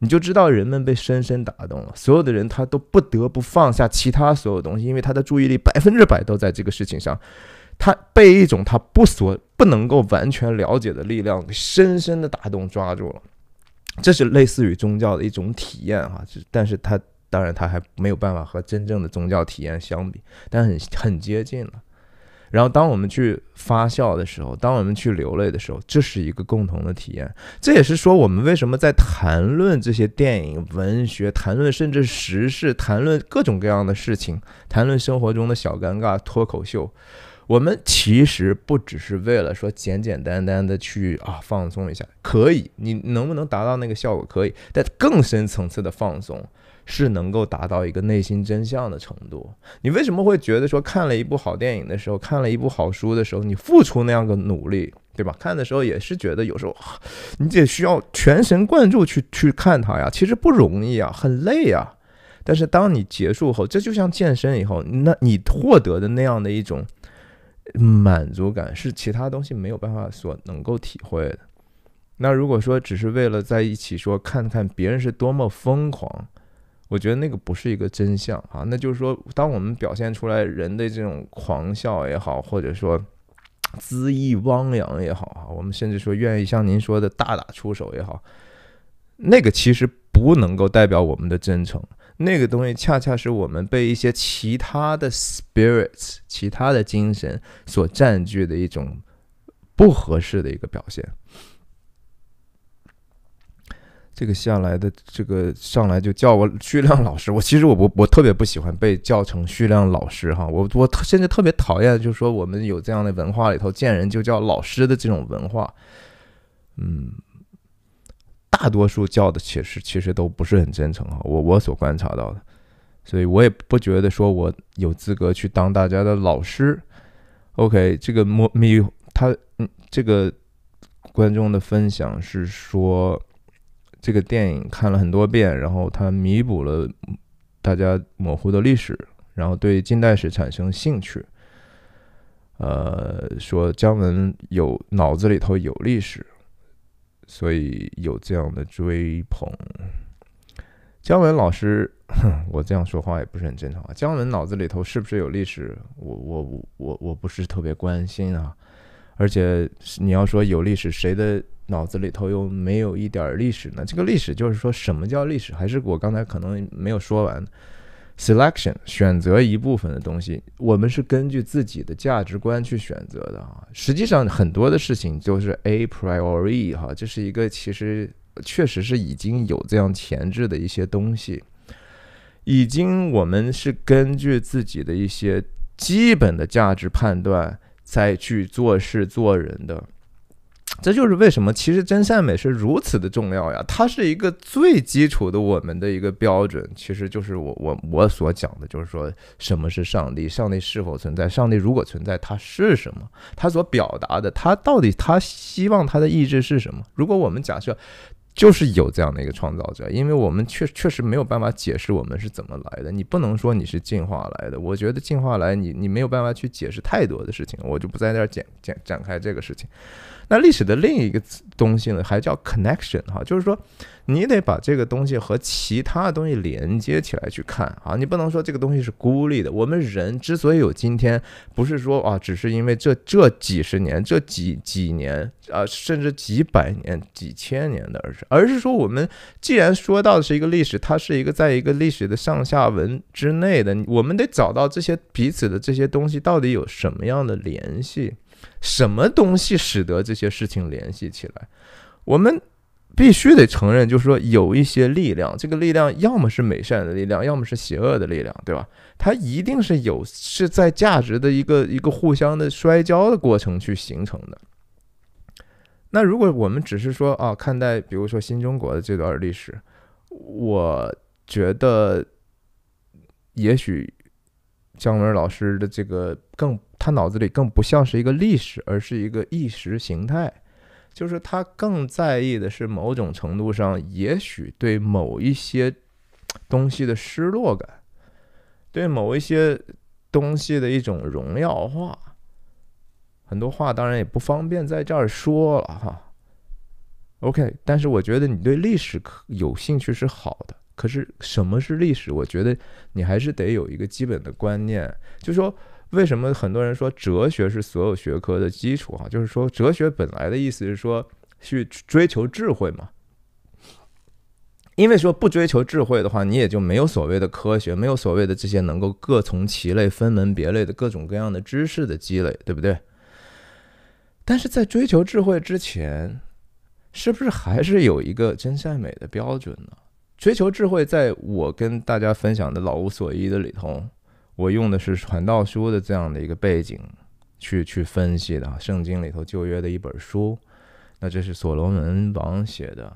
你就知道人们被深深打动了。所有的人他都不得不放下其他所有东西，因为他的注意力百分之百都在这个事情上。他被一种他不所不能够完全了解的力量深深的打动抓住了。这是类似于宗教的一种体验哈，但是他当然他还没有办法和真正的宗教体验相比，但很很接近了。然后，当我们去发笑的时候，当我们去流泪的时候，这是一个共同的体验。这也是说，我们为什么在谈论这些电影、文学，谈论甚至时事，谈论各种各样的事情，谈论生活中的小尴尬、脱口秀。我们其实不只是为了说简简单单的去啊放松一下，可以，你能不能达到那个效果可以，但更深层次的放松。是能够达到一个内心真相的程度。你为什么会觉得说看了一部好电影的时候，看了一部好书的时候，你付出那样个努力，对吧？看的时候也是觉得有时候你得需要全神贯注去去看它呀，其实不容易啊，很累啊。但是当你结束后，这就像健身以后，那你获得的那样的一种满足感，是其他东西没有办法所能够体会的。那如果说只是为了在一起说看看别人是多么疯狂。我觉得那个不是一个真相啊，那就是说，当我们表现出来人的这种狂笑也好，或者说恣意汪洋也好啊，我们甚至说愿意像您说的大打出手也好，那个其实不能够代表我们的真诚，那个东西恰恰是我们被一些其他的 spirits、其他的精神所占据的一种不合适的一个表现。这个下来的这个上来就叫我徐亮老师，我其实我我我特别不喜欢被叫成徐亮老师哈，我我甚至特别讨厌，就是说我们有这样的文化里头见人就叫老师的这种文化，嗯，大多数叫的其实其实都不是很真诚啊，我我所观察到的，所以我也不觉得说我有资格去当大家的老师。OK，这个莫米他嗯，这个观众的分享是说。这个电影看了很多遍，然后它弥补了大家模糊的历史，然后对近代史产生兴趣。呃，说姜文有脑子里头有历史，所以有这样的追捧。姜文老师，我这样说话也不是很正常啊。姜文脑子里头是不是有历史？我我我我不是特别关心啊。而且你要说有历史，谁的？脑子里头又没有一点历史呢？这个历史就是说什么叫历史？还是我刚才可能没有说完？Selection 选择一部分的东西，我们是根据自己的价值观去选择的啊。实际上，很多的事情就是 a priori 哈，这是一个其实确实是已经有这样前置的一些东西，已经我们是根据自己的一些基本的价值判断再去做事做人的。这就是为什么其实真善美是如此的重要呀！它是一个最基础的我们的一个标准。其实就是我我我所讲的，就是说什么是上帝？上帝是否存在？上帝如果存在，它是什么？它所表达的，它到底它希望它的意志是什么？如果我们假设就是有这样的一个创造者，因为我们确确实没有办法解释我们是怎么来的。你不能说你是进化来的，我觉得进化来你你没有办法去解释太多的事情。我就不在这儿展展展开这个事情。那历史的另一个东西呢，还叫 connection 哈，就是说，你得把这个东西和其他的东西连接起来去看啊，你不能说这个东西是孤立的。我们人之所以有今天，不是说啊，只是因为这这几十年、这几几年啊，甚至几百年、几千年的，而是而是说，我们既然说到的是一个历史，它是一个在一个历史的上下文之内的，我们得找到这些彼此的这些东西到底有什么样的联系。什么东西使得这些事情联系起来？我们必须得承认，就是说有一些力量，这个力量要么是美善的力量，要么是邪恶的力量，对吧？它一定是有是在价值的一个一个互相的摔跤的过程去形成的。那如果我们只是说啊，看待比如说新中国的这段历史，我觉得也许。姜文老师的这个更，他脑子里更不像是一个历史，而是一个意识形态。就是他更在意的是某种程度上，也许对某一些东西的失落感，对某一些东西的一种荣耀化。很多话当然也不方便在这儿说了哈。OK，但是我觉得你对历史有兴趣是好的。可是什么是历史？我觉得你还是得有一个基本的观念，就说为什么很多人说哲学是所有学科的基础？哈，就是说哲学本来的意思是说去追求智慧嘛。因为说不追求智慧的话，你也就没有所谓的科学，没有所谓的这些能够各从其类、分门别类的各种各样的知识的积累，对不对？但是在追求智慧之前，是不是还是有一个真善美的标准呢？追求智慧，在我跟大家分享的《老无所依》的里头，我用的是传道书的这样的一个背景，去去分析的圣经里头旧约的一本书，那这是所罗门王写的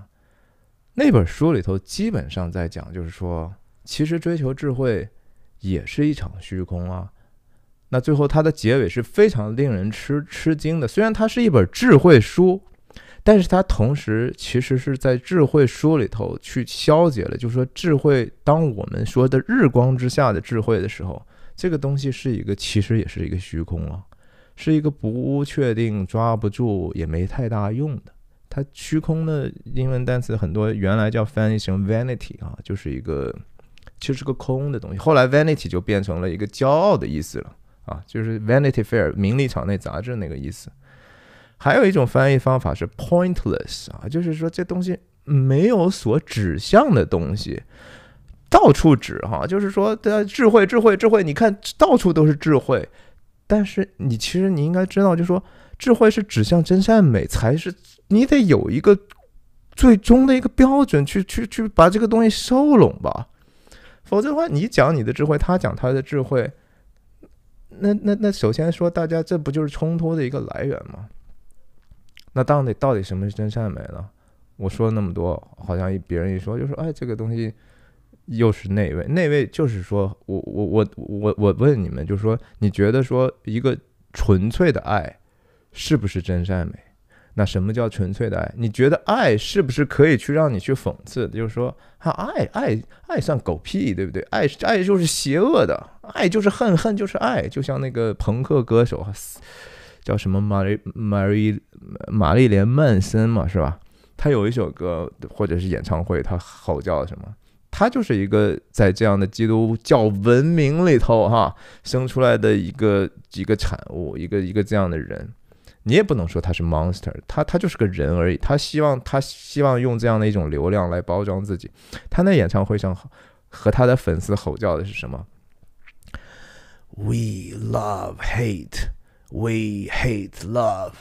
那本书里头，基本上在讲，就是说，其实追求智慧也是一场虚空啊。那最后它的结尾是非常令人吃吃惊的，虽然它是一本智慧书。但是它同时其实是在智慧书里头去消解了，就是说智慧，当我们说的日光之下的智慧的时候，这个东西是一个，其实也是一个虚空啊，是一个不确定、抓不住、也没太大用的。它虚空的英文单词很多，原来叫翻译成 vanity 啊，就是一个其实是个空的东西。后来 vanity 就变成了一个骄傲的意思了啊，就是 vanity fair，名利场内杂志那个意思。还有一种翻译方法是 “pointless” 啊，就是说这东西没有所指向的东西，到处指哈，就是说，智慧，智慧，智慧，你看到处都是智慧，但是你其实你应该知道，就说智慧是指向真善美，才是你得有一个最终的一个标准，去去去把这个东西收拢吧，否则的话，你讲你的智慧，他讲他的智慧，那那那首先说大家这不就是冲突的一个来源吗？那到底到底什么是真善美呢？我说那么多，好像别人一说就说：“哎，这个东西又是那位那位。”就是说我我我我我问你们，就是说你觉得说一个纯粹的爱是不是真善美？那什么叫纯粹的爱？你觉得爱是不是可以去让你去讽刺？就是说，爱爱爱算狗屁，对不对？爱爱就是邪恶的，爱就是恨，恨就是爱，就像那个朋克歌手。叫什么玛丽玛丽玛丽莲曼森嘛是吧？他有一首歌或者是演唱会，他吼叫什么？他就是一个在这样的基督教文明里头哈生出来的一个一个产物，一个一个这样的人。你也不能说他是 monster，他他就是个人而已。他希望他希望用这样的一种流量来包装自己。他那演唱会上和他的粉丝吼叫的是什么？We love hate。We hate love，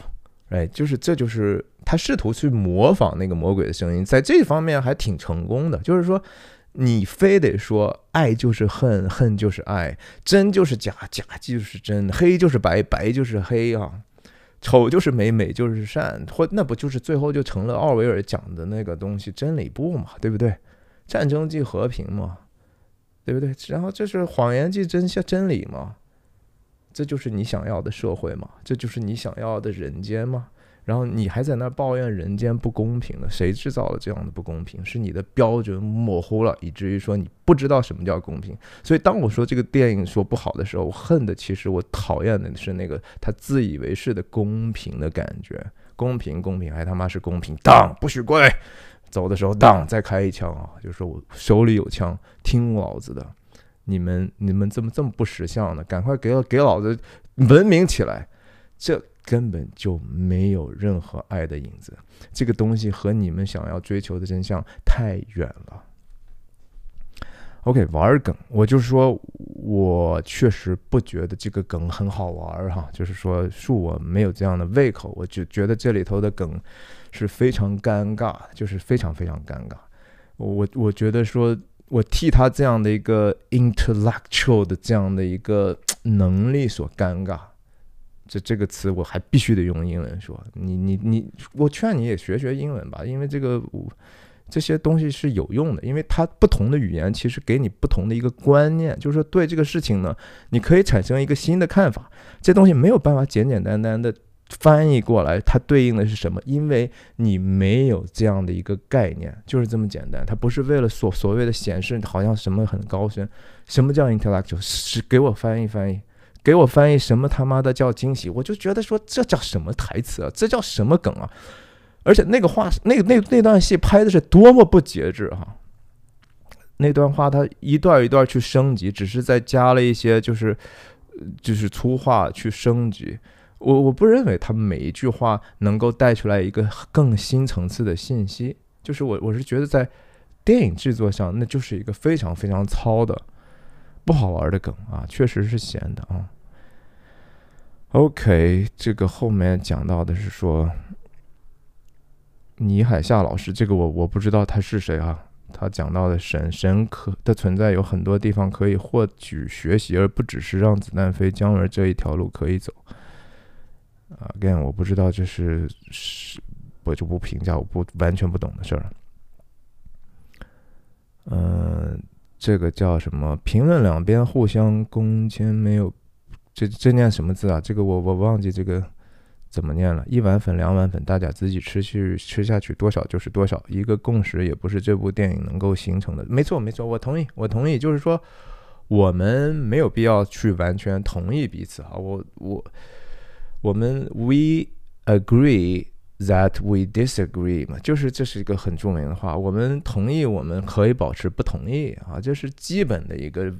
哎，就是这就是他试图去模仿那个魔鬼的声音，在这方面还挺成功的。就是说，你非得说爱就是恨，恨就是爱，真就是假，假就是真，黑就是白，白就是黑啊，丑就是美，美就是善，或那不就是最后就成了奥维尔讲的那个东西——真理部嘛，对不对？战争即和平嘛，对不对？然后这是谎言即真相真理嘛。这就是你想要的社会吗？这就是你想要的人间吗？然后你还在那抱怨人间不公平呢？谁制造了这样的不公平？是你的标准模糊了，以至于说你不知道什么叫公平。所以当我说这个电影说不好的时候，我恨的其实我讨厌的是那个他自以为是的公平的感觉。公平，公平，还他妈是公平！当不许跪，走的时候当再开一枪啊！就是我手里有枪，听老子的。你们你们怎么这么不识相呢？赶快给给老子文明起来！这根本就没有任何爱的影子，这个东西和你们想要追求的真相太远了。OK，玩梗，我就说我确实不觉得这个梗很好玩儿哈，就是说恕我没有这样的胃口，我就觉得这里头的梗是非常尴尬，就是非常非常尴尬。我我觉得说。我替他这样的一个 intellectual 的这样的一个能力所尴尬，这这个词我还必须得用英文说。你你你，我劝你也学学英文吧，因为这个这些东西是有用的，因为它不同的语言其实给你不同的一个观念，就是对这个事情呢，你可以产生一个新的看法。这东西没有办法简简单单的。翻译过来，它对应的是什么？因为你没有这样的一个概念，就是这么简单。它不是为了所所谓的显示，好像什么很高深。什么叫 intellectual？是给我翻译翻译，给我翻译什么他妈的叫惊喜？我就觉得说这叫什么台词啊？这叫什么梗啊？而且那个话，那个那那段戏拍的是多么不节制哈！那段话它一段一段去升级，只是在加了一些就是就是粗话去升级。我我不认为他每一句话能够带出来一个更新层次的信息，就是我我是觉得在电影制作上，那就是一个非常非常糙的、不好玩的梗啊，确实是闲的啊。OK，这个后面讲到的是说倪海厦老师，这个我我不知道他是谁啊？他讲到的神神可的存在有很多地方可以获取学习，而不只是让子弹飞姜文这一条路可以走。a g a i n 我不知道这是是，我就不评价，我不完全不懂的事儿。嗯，这个叫什么？评论两边互相攻讦，没有这这念什么字啊？这个我我忘记这个怎么念了。一碗粉，两碗粉，大家自己吃去吃下去，多少就是多少。一个共识也不是这部电影能够形成的。没错，没错，我同意，我同意，就是说我们没有必要去完全同意彼此哈，我我。我们 we agree that we disagree 嘛，就是这是一个很著名的话。我们同意，我们可以保持不同意啊，这是基本的一个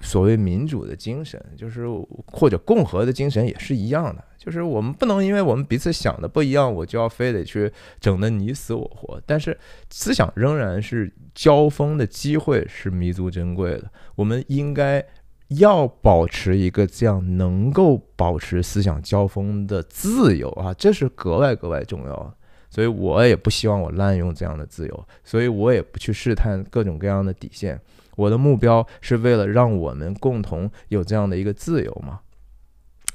所谓民主的精神，就是或者共和的精神也是一样的。就是我们不能因为我们彼此想的不一样，我就要非得去整的你死我活。但是思想仍然是交锋的机会是弥足珍贵的，我们应该。要保持一个这样能够保持思想交锋的自由啊，这是格外格外重要。所以我也不希望我滥用这样的自由，所以我也不去试探各种各样的底线。我的目标是为了让我们共同有这样的一个自由嘛？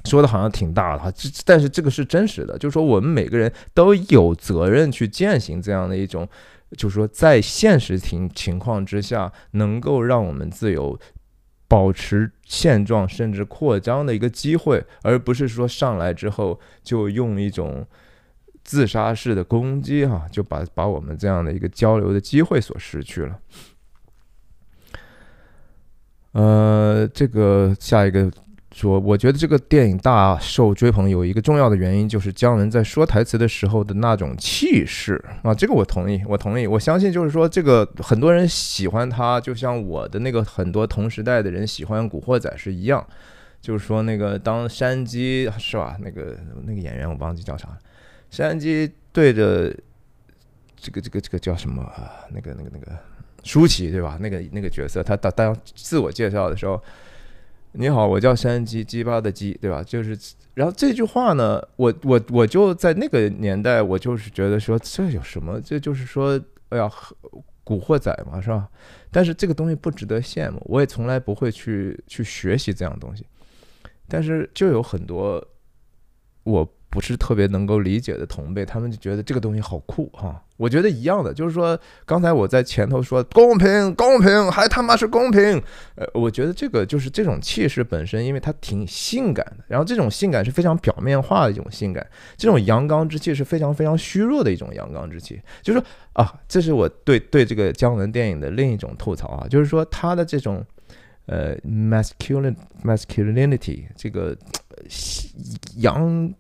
说的好像挺大的哈，这但是这个是真实的，就是说我们每个人都有责任去践行这样的一种，就是说在现实情情况之下，能够让我们自由。保持现状甚至扩张的一个机会，而不是说上来之后就用一种自杀式的攻击，哈，就把把我们这样的一个交流的机会所失去了。呃，这个下一个。说我觉得这个电影大受追捧，有一个重要的原因就是姜文在说台词的时候的那种气势啊，这个我同意，我同意，我相信就是说这个很多人喜欢他，就像我的那个很多同时代的人喜欢《古惑仔》是一样，就是说那个当山鸡是吧？那个那个演员我忘记叫啥，山鸡对着这个这个这个叫什么？那个那个那个舒淇对吧？那个那个角色他当当自我介绍的时候。你好，我叫山鸡鸡巴的鸡，对吧？就是，然后这句话呢，我我我就在那个年代，我就是觉得说这有什么？这就是说，哎呀，古惑仔嘛，是吧？但是这个东西不值得羡慕，我也从来不会去去学习这样东西。但是就有很多我。不是特别能够理解的同辈，他们就觉得这个东西好酷哈。我觉得一样的，就是说刚才我在前头说公平公平还他妈是公平，呃，我觉得这个就是这种气势本身，因为它挺性感的。然后这种性感是非常表面化的一种性感，这种阳刚之气是非常非常虚弱的一种阳刚之气。就是说啊，这是我对对这个姜文电影的另一种吐槽啊，就是说他的这种呃 masculinity masculinity 这个阳。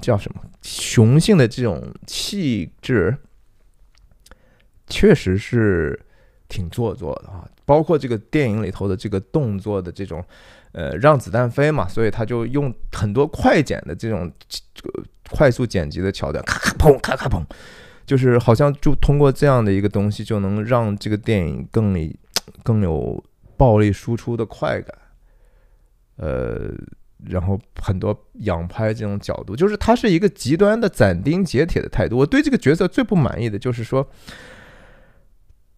叫什么？雄性的这种气质，确实是挺做作的啊。包括这个电影里头的这个动作的这种，呃，让子弹飞嘛，所以他就用很多快剪的这种快速剪辑的桥段，咔咔砰，咔咔砰，就是好像就通过这样的一个东西，就能让这个电影更更有暴力输出的快感，呃。然后很多仰拍这种角度，就是他是一个极端的斩钉截铁的态度。我对这个角色最不满意的就是说，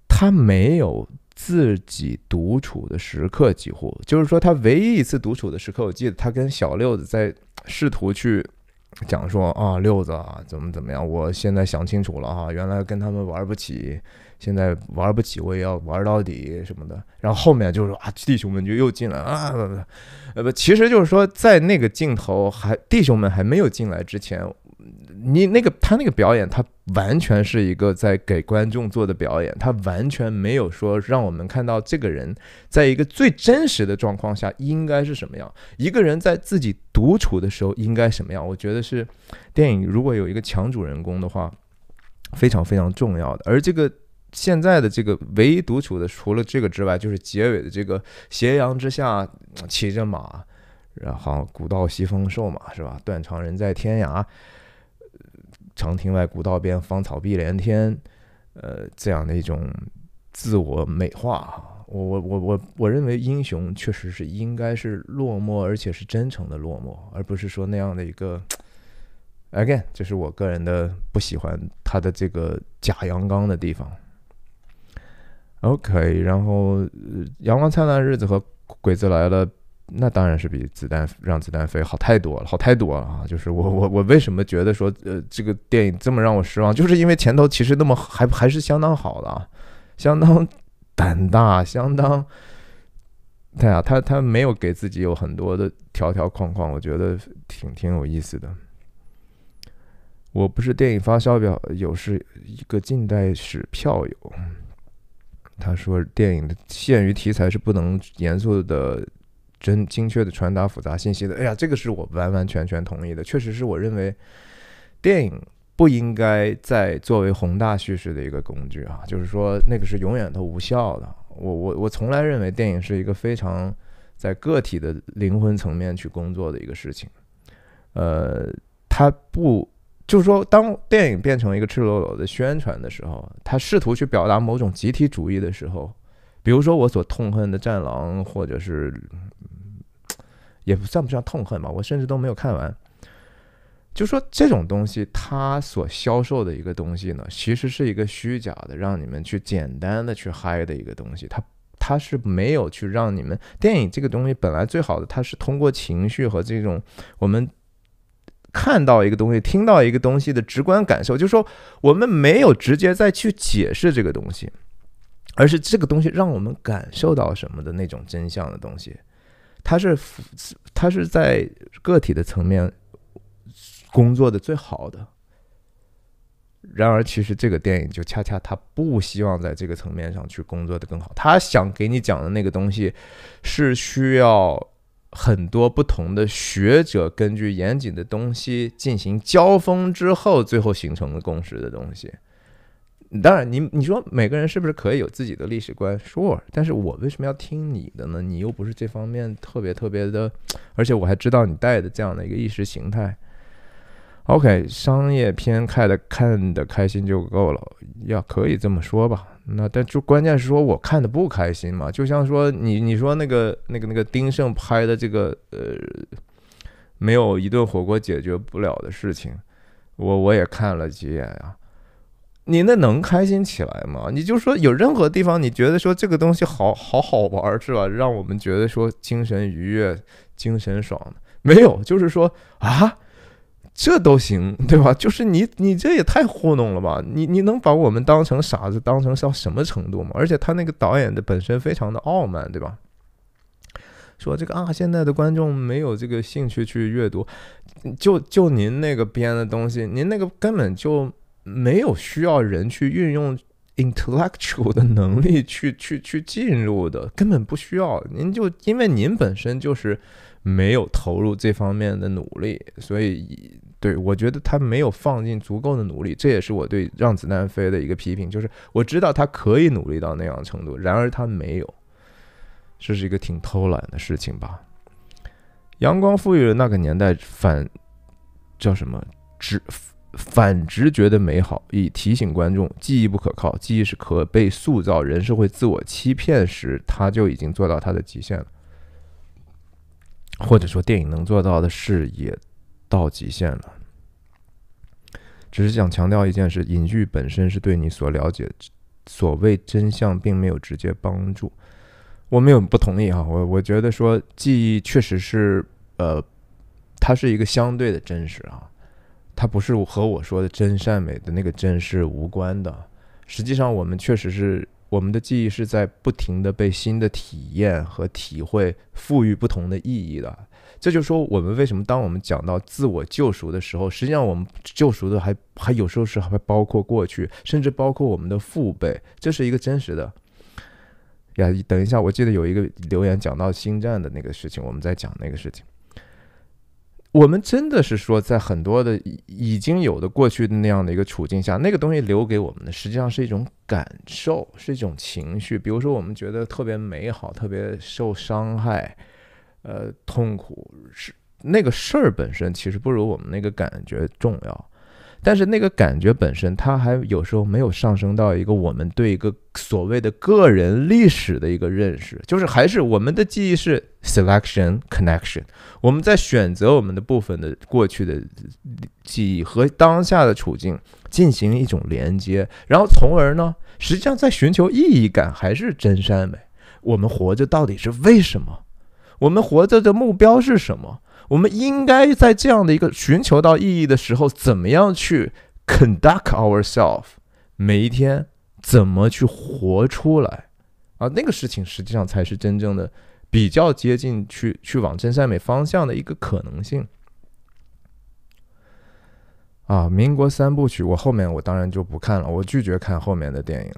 他没有自己独处的时刻，几乎就是说他唯一一次独处的时刻，我记得他跟小六子在试图去讲说啊，六子啊，怎么怎么样，我现在想清楚了啊，原来跟他们玩不起。现在玩不起，我也要玩到底什么的。然后后面就是啊，弟兄们就又进来啊，呃不，其实就是说在那个镜头还弟兄们还没有进来之前，你那个他那个表演，他完全是一个在给观众做的表演，他完全没有说让我们看到这个人在一个最真实的状况下应该是什么样，一个人在自己独处的时候应该什么样。我觉得是电影如果有一个强主人公的话，非常非常重要的，而这个。现在的这个唯一独处的，除了这个之外，就是结尾的这个斜阳之下骑着马，然后古道西风瘦马是吧？断肠人在天涯，长亭外，古道边，芳草碧连天，呃，这样的一种自我美化啊。我我我我我认为英雄确实是应该是落寞，而且是真诚的落寞，而不是说那样的一个。Again，这是我个人的不喜欢他的这个假阳刚的地方。OK，然后《阳光灿烂的日子》和《鬼子来了》，那当然是比《子弹让子弹飞》好太多了，好太多了啊！就是我我我为什么觉得说呃这个电影这么让我失望，就是因为前头其实那么还还是相当好的，相当胆大，相当对啊，他他没有给自己有很多的条条框框，我觉得挺挺有意思的。我不是电影发烧表，有是一个近代史票友。他说：“电影的限于题材是不能严肃的、真精确的传达复杂信息的。”哎呀，这个是我完完全全同意的。确实是我认为，电影不应该再作为宏大叙事的一个工具啊！就是说，那个是永远都无效的。我我我从来认为，电影是一个非常在个体的灵魂层面去工作的一个事情。呃，它不。就是说，当电影变成一个赤裸裸的宣传的时候，他试图去表达某种集体主义的时候，比如说我所痛恨的《战狼》，或者是也不算不上痛恨吧，我甚至都没有看完。就说这种东西，它所销售的一个东西呢，其实是一个虚假的，让你们去简单的去嗨的一个东西。它它是没有去让你们电影这个东西本来最好的，它是通过情绪和这种我们。看到一个东西，听到一个东西的直观感受，就是说我们没有直接再去解释这个东西，而是这个东西让我们感受到什么的那种真相的东西，它是它是在个体的层面工作的最好的。然而，其实这个电影就恰恰他不希望在这个层面上去工作的更好，他想给你讲的那个东西是需要。很多不同的学者根据严谨的东西进行交锋之后，最后形成的共识的东西。当然，你你说每个人是不是可以有自己的历史观？Sure，但是我为什么要听你的呢？你又不是这方面特别特别的，而且我还知道你带的这样的一个意识形态。OK，商业片看的看的开心就够了，要可以这么说吧。那但就关键是说，我看的不开心嘛？就像说你你说那个那个那个丁晟拍的这个呃，没有一顿火锅解决不了的事情，我我也看了几眼啊。你那能开心起来吗？你就说有任何地方你觉得说这个东西好好好玩是吧？让我们觉得说精神愉悦、精神爽没有，就是说啊。这都行，对吧？就是你，你这也太糊弄了吧！你你能把我们当成傻子，当成到什么程度吗？而且他那个导演的本身非常的傲慢，对吧？说这个啊，现在的观众没有这个兴趣去阅读，就就您那个编的东西，您那个根本就没有需要人去运用 intellectual 的能力去去去进入的，根本不需要。您就因为您本身就是没有投入这方面的努力，所以。对，我觉得他没有放进足够的努力，这也是我对《让子弹飞》的一个批评。就是我知道他可以努力到那样程度，然而他没有，这是一个挺偷懒的事情吧。阳光赋予了那个年代反叫什么直反直觉的美好，以提醒观众记忆不可靠，记忆是可被塑造，人是会自我欺骗时，他就已经做到他的极限了，或者说电影能做到的事也到极限了。只是想强调一件事：隐喻本身是对你所了解所谓真相并没有直接帮助。我没有不同意哈，我我觉得说记忆确实是呃，它是一个相对的真实啊，它不是和我说的真善美的那个真是无关的。实际上，我们确实是我们的记忆是在不停的被新的体验和体会赋予不同的意义的。这就说我们为什么当我们讲到自我救赎的时候，实际上我们救赎的还还有时候是还包括过去，甚至包括我们的父辈，这是一个真实的。呀，等一下，我记得有一个留言讲到《星战》的那个事情，我们在讲那个事情。我们真的是说，在很多的已经有的过去那样的一个处境下，那个东西留给我们的，实际上是一种感受，是一种情绪。比如说，我们觉得特别美好，特别受伤害。呃，痛苦是那个事儿本身，其实不如我们那个感觉重要。但是那个感觉本身，它还有时候没有上升到一个我们对一个所谓的个人历史的一个认识。就是还是我们的记忆是 selection connection，我们在选择我们的部分的过去的记忆和当下的处境进行一种连接，然后从而呢，实际上在寻求意义感，还是真善美？我们活着到底是为什么？我们活着的目标是什么？我们应该在这样的一个寻求到意义的时候，怎么样去 conduct ourselves？每一天怎么去活出来？啊，那个事情实际上才是真正的比较接近去去往真善美方向的一个可能性。啊，民国三部曲，我后面我当然就不看了，我拒绝看后面的电影，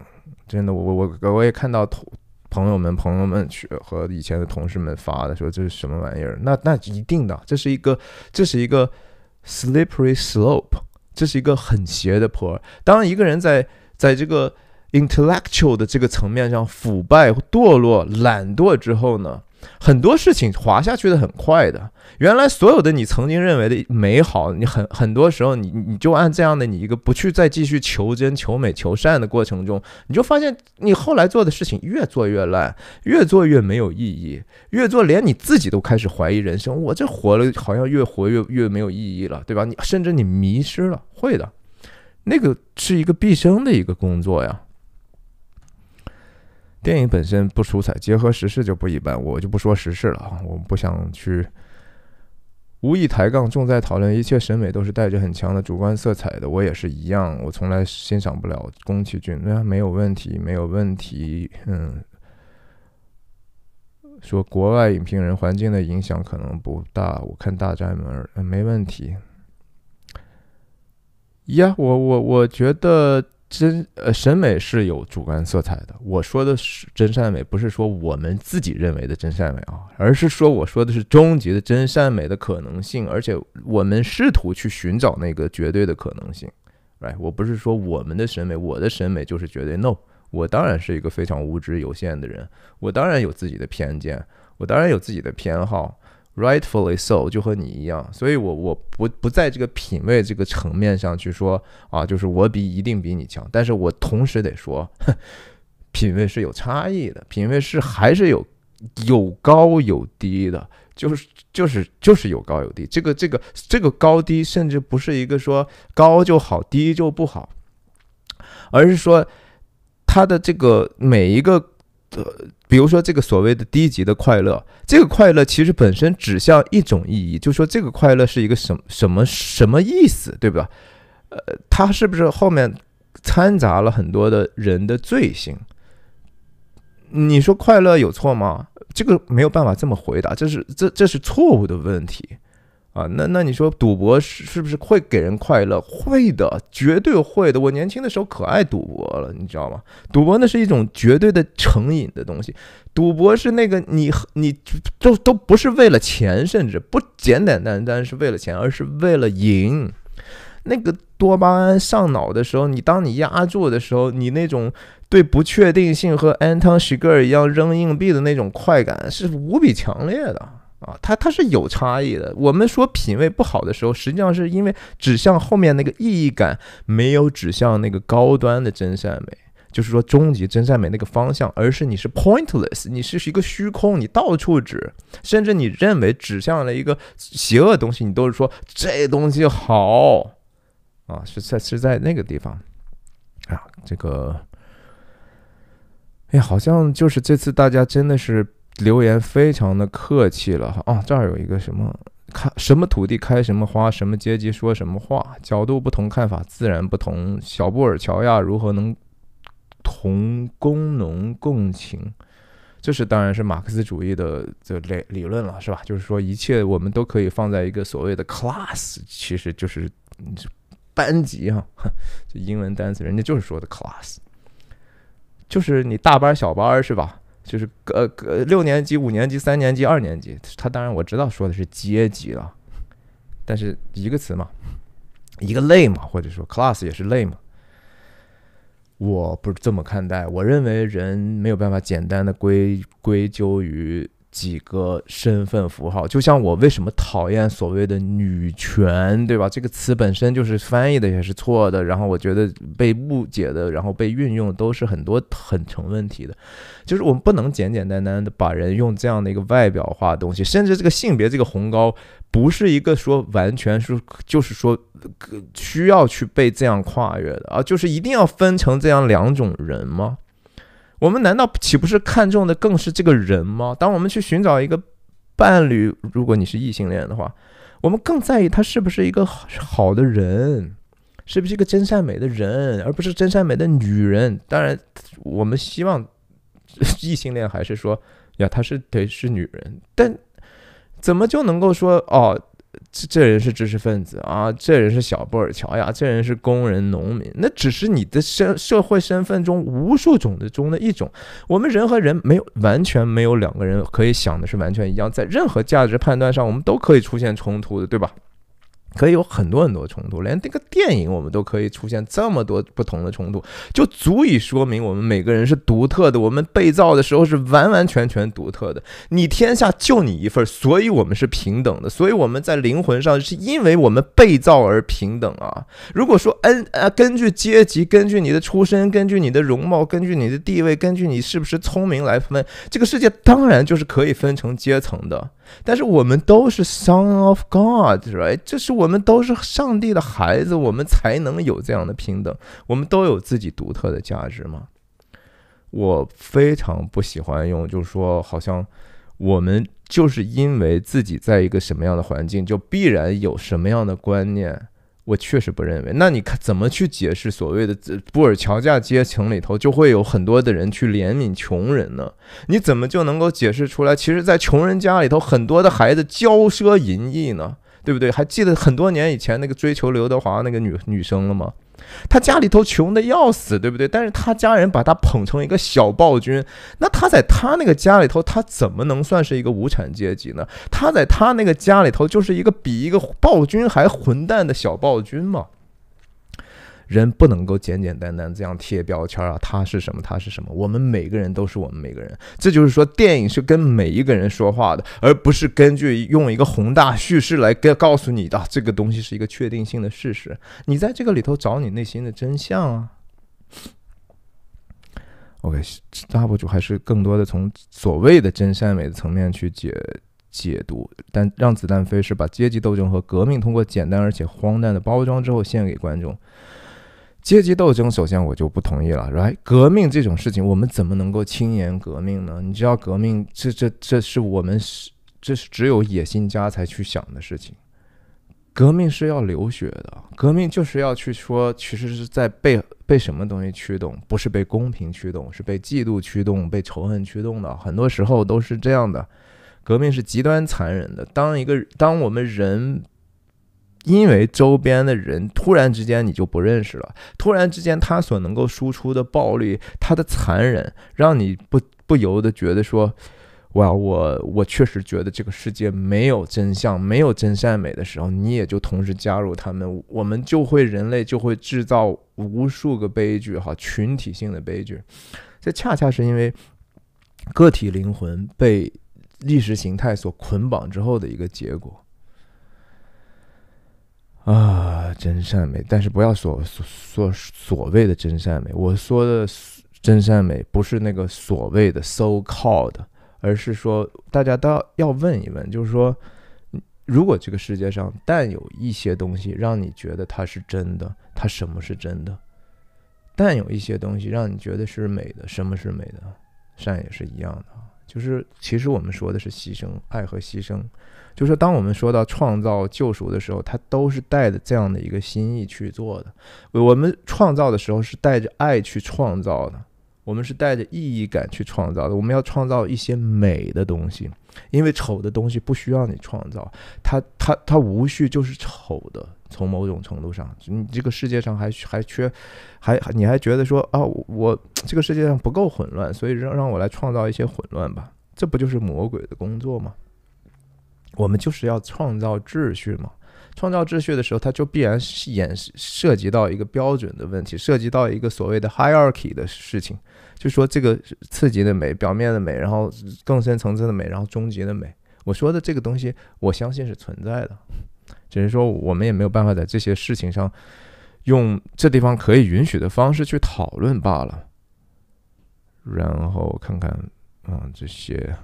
真的，我我我我也看到头。朋友们，朋友们去和以前的同事们发的说这是什么玩意儿？那那一定的，这是一个，这是一个 slippery slope，这是一个很斜的坡。当一个人在在这个 intellectual 的这个层面上腐败、堕落、懒惰之后呢？很多事情滑下去的很快的。原来所有的你曾经认为的美好，你很很多时候，你你就按这样的你一个不去再继续求真、求美、求善的过程中，你就发现你后来做的事情越做越烂，越做越没有意义，越做连你自己都开始怀疑人生。我这活了好像越活越越没有意义了，对吧？你甚至你迷失了，会的，那个是一个毕生的一个工作呀。电影本身不出彩，结合时事就不一般。我就不说时事了啊，我不想去无意抬杠，重在讨论。一切审美都是带着很强的主观色彩的，我也是一样。我从来欣赏不了宫崎骏，没有问题，没有问题。嗯，说国外影评人环境的影响可能不大，我看大宅门没问题。呀，我我我觉得。真呃，审美是有主观色彩的。我说的是真善美，不是说我们自己认为的真善美啊，而是说我说的是终极的真善美的可能性，而且我们试图去寻找那个绝对的可能性。哎，我不是说我们的审美，我的审美就是绝对 no。我当然是一个非常无知有限的人，我当然有自己的偏见，我当然有自己的偏好。Rightfully so，就和你一样，所以我我不不在这个品味这个层面上去说啊，就是我比一定比你强，但是我同时得说，品味是有差异的，品味是还是有有高有低的，就是就是就是有高有低，这个这个这个高低甚至不是一个说高就好，低就不好，而是说它的这个每一个。呃，比如说这个所谓的低级的快乐，这个快乐其实本身指向一种意义，就说这个快乐是一个什什么什么意思，对吧？呃，它是不是后面掺杂了很多的人的罪行？你说快乐有错吗？这个没有办法这么回答，这是这这是错误的问题。啊，那那你说赌博是是不是会给人快乐？会的，绝对会的。我年轻的时候可爱赌博了，你知道吗？赌博那是一种绝对的成瘾的东西。赌博是那个你你就都不是为了钱，甚至不简简单单是为了钱，而是为了赢。那个多巴胺上脑的时候，你当你压住的时候，你那种对不确定性和 Anton s h i g e r 一样扔硬币的那种快感是无比强烈的。啊，它它是有差异的。我们说品味不好的时候，实际上是因为指向后面那个意义感没有指向那个高端的真善美，就是说终极真善美那个方向，而是你是 pointless，你是一个虚空，你到处指，甚至你认为指向了一个邪恶东西，你都是说这东西好，啊，是在是在那个地方，啊，这个，哎，好像就是这次大家真的是。留言非常的客气了哈啊，这儿有一个什么看什么土地开什么花，什么阶级说什么话，角度不同看法自然不同。小布尔乔亚如何能同工农共情？这是当然是马克思主义的这理理论了是吧？就是说一切我们都可以放在一个所谓的 class，其实就是班级哈，这英文单词人家就是说的 class，就是你大班小班是吧？就是呃呃六年级、五年级、三年级、二年级，他当然我知道说的是阶级了，但是一个词嘛，一个类嘛，或者说 class 也是类嘛，我不是这么看待，我认为人没有办法简单的归归咎于。几个身份符号，就像我为什么讨厌所谓的女权，对吧？这个词本身就是翻译的也是错的，然后我觉得被误解的，然后被运用都是很多很成问题的。就是我们不能简简单单的把人用这样的一个外表化东西，甚至这个性别这个鸿沟不是一个说完全是就是说需要去被这样跨越的啊，就是一定要分成这样两种人吗？我们难道岂不是看重的更是这个人吗？当我们去寻找一个伴侣，如果你是异性恋的话，我们更在意他是不是一个好的人，是不是一个真善美的人，而不是真善美的女人。当然，我们希望异性恋还是说呀，他是得是女人，但怎么就能够说哦？这这人是知识分子啊，这人是小布尔乔亚，这人是工人农民，那只是你的身社会身份中无数种的中的一种。我们人和人没有完全没有两个人可以想的是完全一样，在任何价值判断上，我们都可以出现冲突的，对吧？可以有很多很多冲突，连这个电影我们都可以出现这么多不同的冲突，就足以说明我们每个人是独特的。我们被造的时候是完完全全独特的，你天下就你一份，所以我们是平等的。所以我们在灵魂上是因为我们被造而平等啊。如果说嗯啊根据阶级、根据你的出身、根据你的容貌、根据你的地位、根据你是不是聪明来分，这个世界当然就是可以分成阶层的。但是我们都是 Son of God，right？这是我们都是上帝的孩子，我们才能有这样的平等。我们都有自己独特的价值嘛？我非常不喜欢用，就是说，好像我们就是因为自己在一个什么样的环境，就必然有什么样的观念。我确实不认为，那你看怎么去解释所谓的布尔乔亚阶层里头就会有很多的人去怜悯穷人呢？你怎么就能够解释出来？其实，在穷人家里头，很多的孩子骄奢淫逸呢，对不对？还记得很多年以前那个追求刘德华那个女女生了吗？他家里头穷的要死，对不对？但是他家人把他捧成一个小暴君，那他在他那个家里头，他怎么能算是一个无产阶级呢？他在他那个家里头就是一个比一个暴君还混蛋的小暴君嘛。人不能够简简单单这样贴标签啊，他是什么？他是什么？我们每个人都是我们每个人。这就是说，电影是跟每一个人说话的，而不是根据用一个宏大叙事来告诉你的这个东西是一个确定性的事实。你在这个里头找你内心的真相啊。OK，大博主还是更多的从所谓的真善美的层面去解解读，但《让子弹飞》是把阶级斗争和革命通过简单而且荒诞的包装之后献给观众。阶级斗争，首先我就不同意了，right？革命这种事情，我们怎么能够轻言革命呢？你知道，革命这这这是我们是这是只有野心家才去想的事情。革命是要流血的，革命就是要去说，其实是在被被什么东西驱动，不是被公平驱动，是被嫉妒驱动、被仇恨驱动的。很多时候都是这样的，革命是极端残忍的。当一个当我们人。因为周边的人突然之间你就不认识了，突然之间他所能够输出的暴力，他的残忍，让你不不由得觉得说，哇，我我确实觉得这个世界没有真相，没有真善美的时候，你也就同时加入他们，我们就会人类就会制造无数个悲剧，哈，群体性的悲剧，这恰恰是因为个体灵魂被意识形态所捆绑之后的一个结果。啊，真善美，但是不要说所所所谓的真善美。我说的真善美，不是那个所谓的 so called，而是说大家都要问一问，就是说，如果这个世界上但有一些东西让你觉得它是真的，它什么是真的？但有一些东西让你觉得是美的，什么是美的？善也是一样的，就是其实我们说的是牺牲、爱和牺牲。就是当我们说到创造救赎的时候，他都是带着这样的一个心意去做的。我们创造的时候是带着爱去创造的，我们是带着意义感去创造的。我们要创造一些美的东西，因为丑的东西不需要你创造，它它它无序就是丑的。从某种程度上，你这个世界上还还缺还你还觉得说啊，我这个世界上不够混乱，所以让让我来创造一些混乱吧，这不就是魔鬼的工作吗？我们就是要创造秩序嘛，创造秩序的时候，它就必然演涉及到一个标准的问题，涉及到一个所谓的 hierarchy 的事情，就说这个刺激的美、表面的美，然后更深层次的美，然后终极的美。我说的这个东西，我相信是存在的，只是说我们也没有办法在这些事情上用这地方可以允许的方式去讨论罢了。然后看看，嗯，这些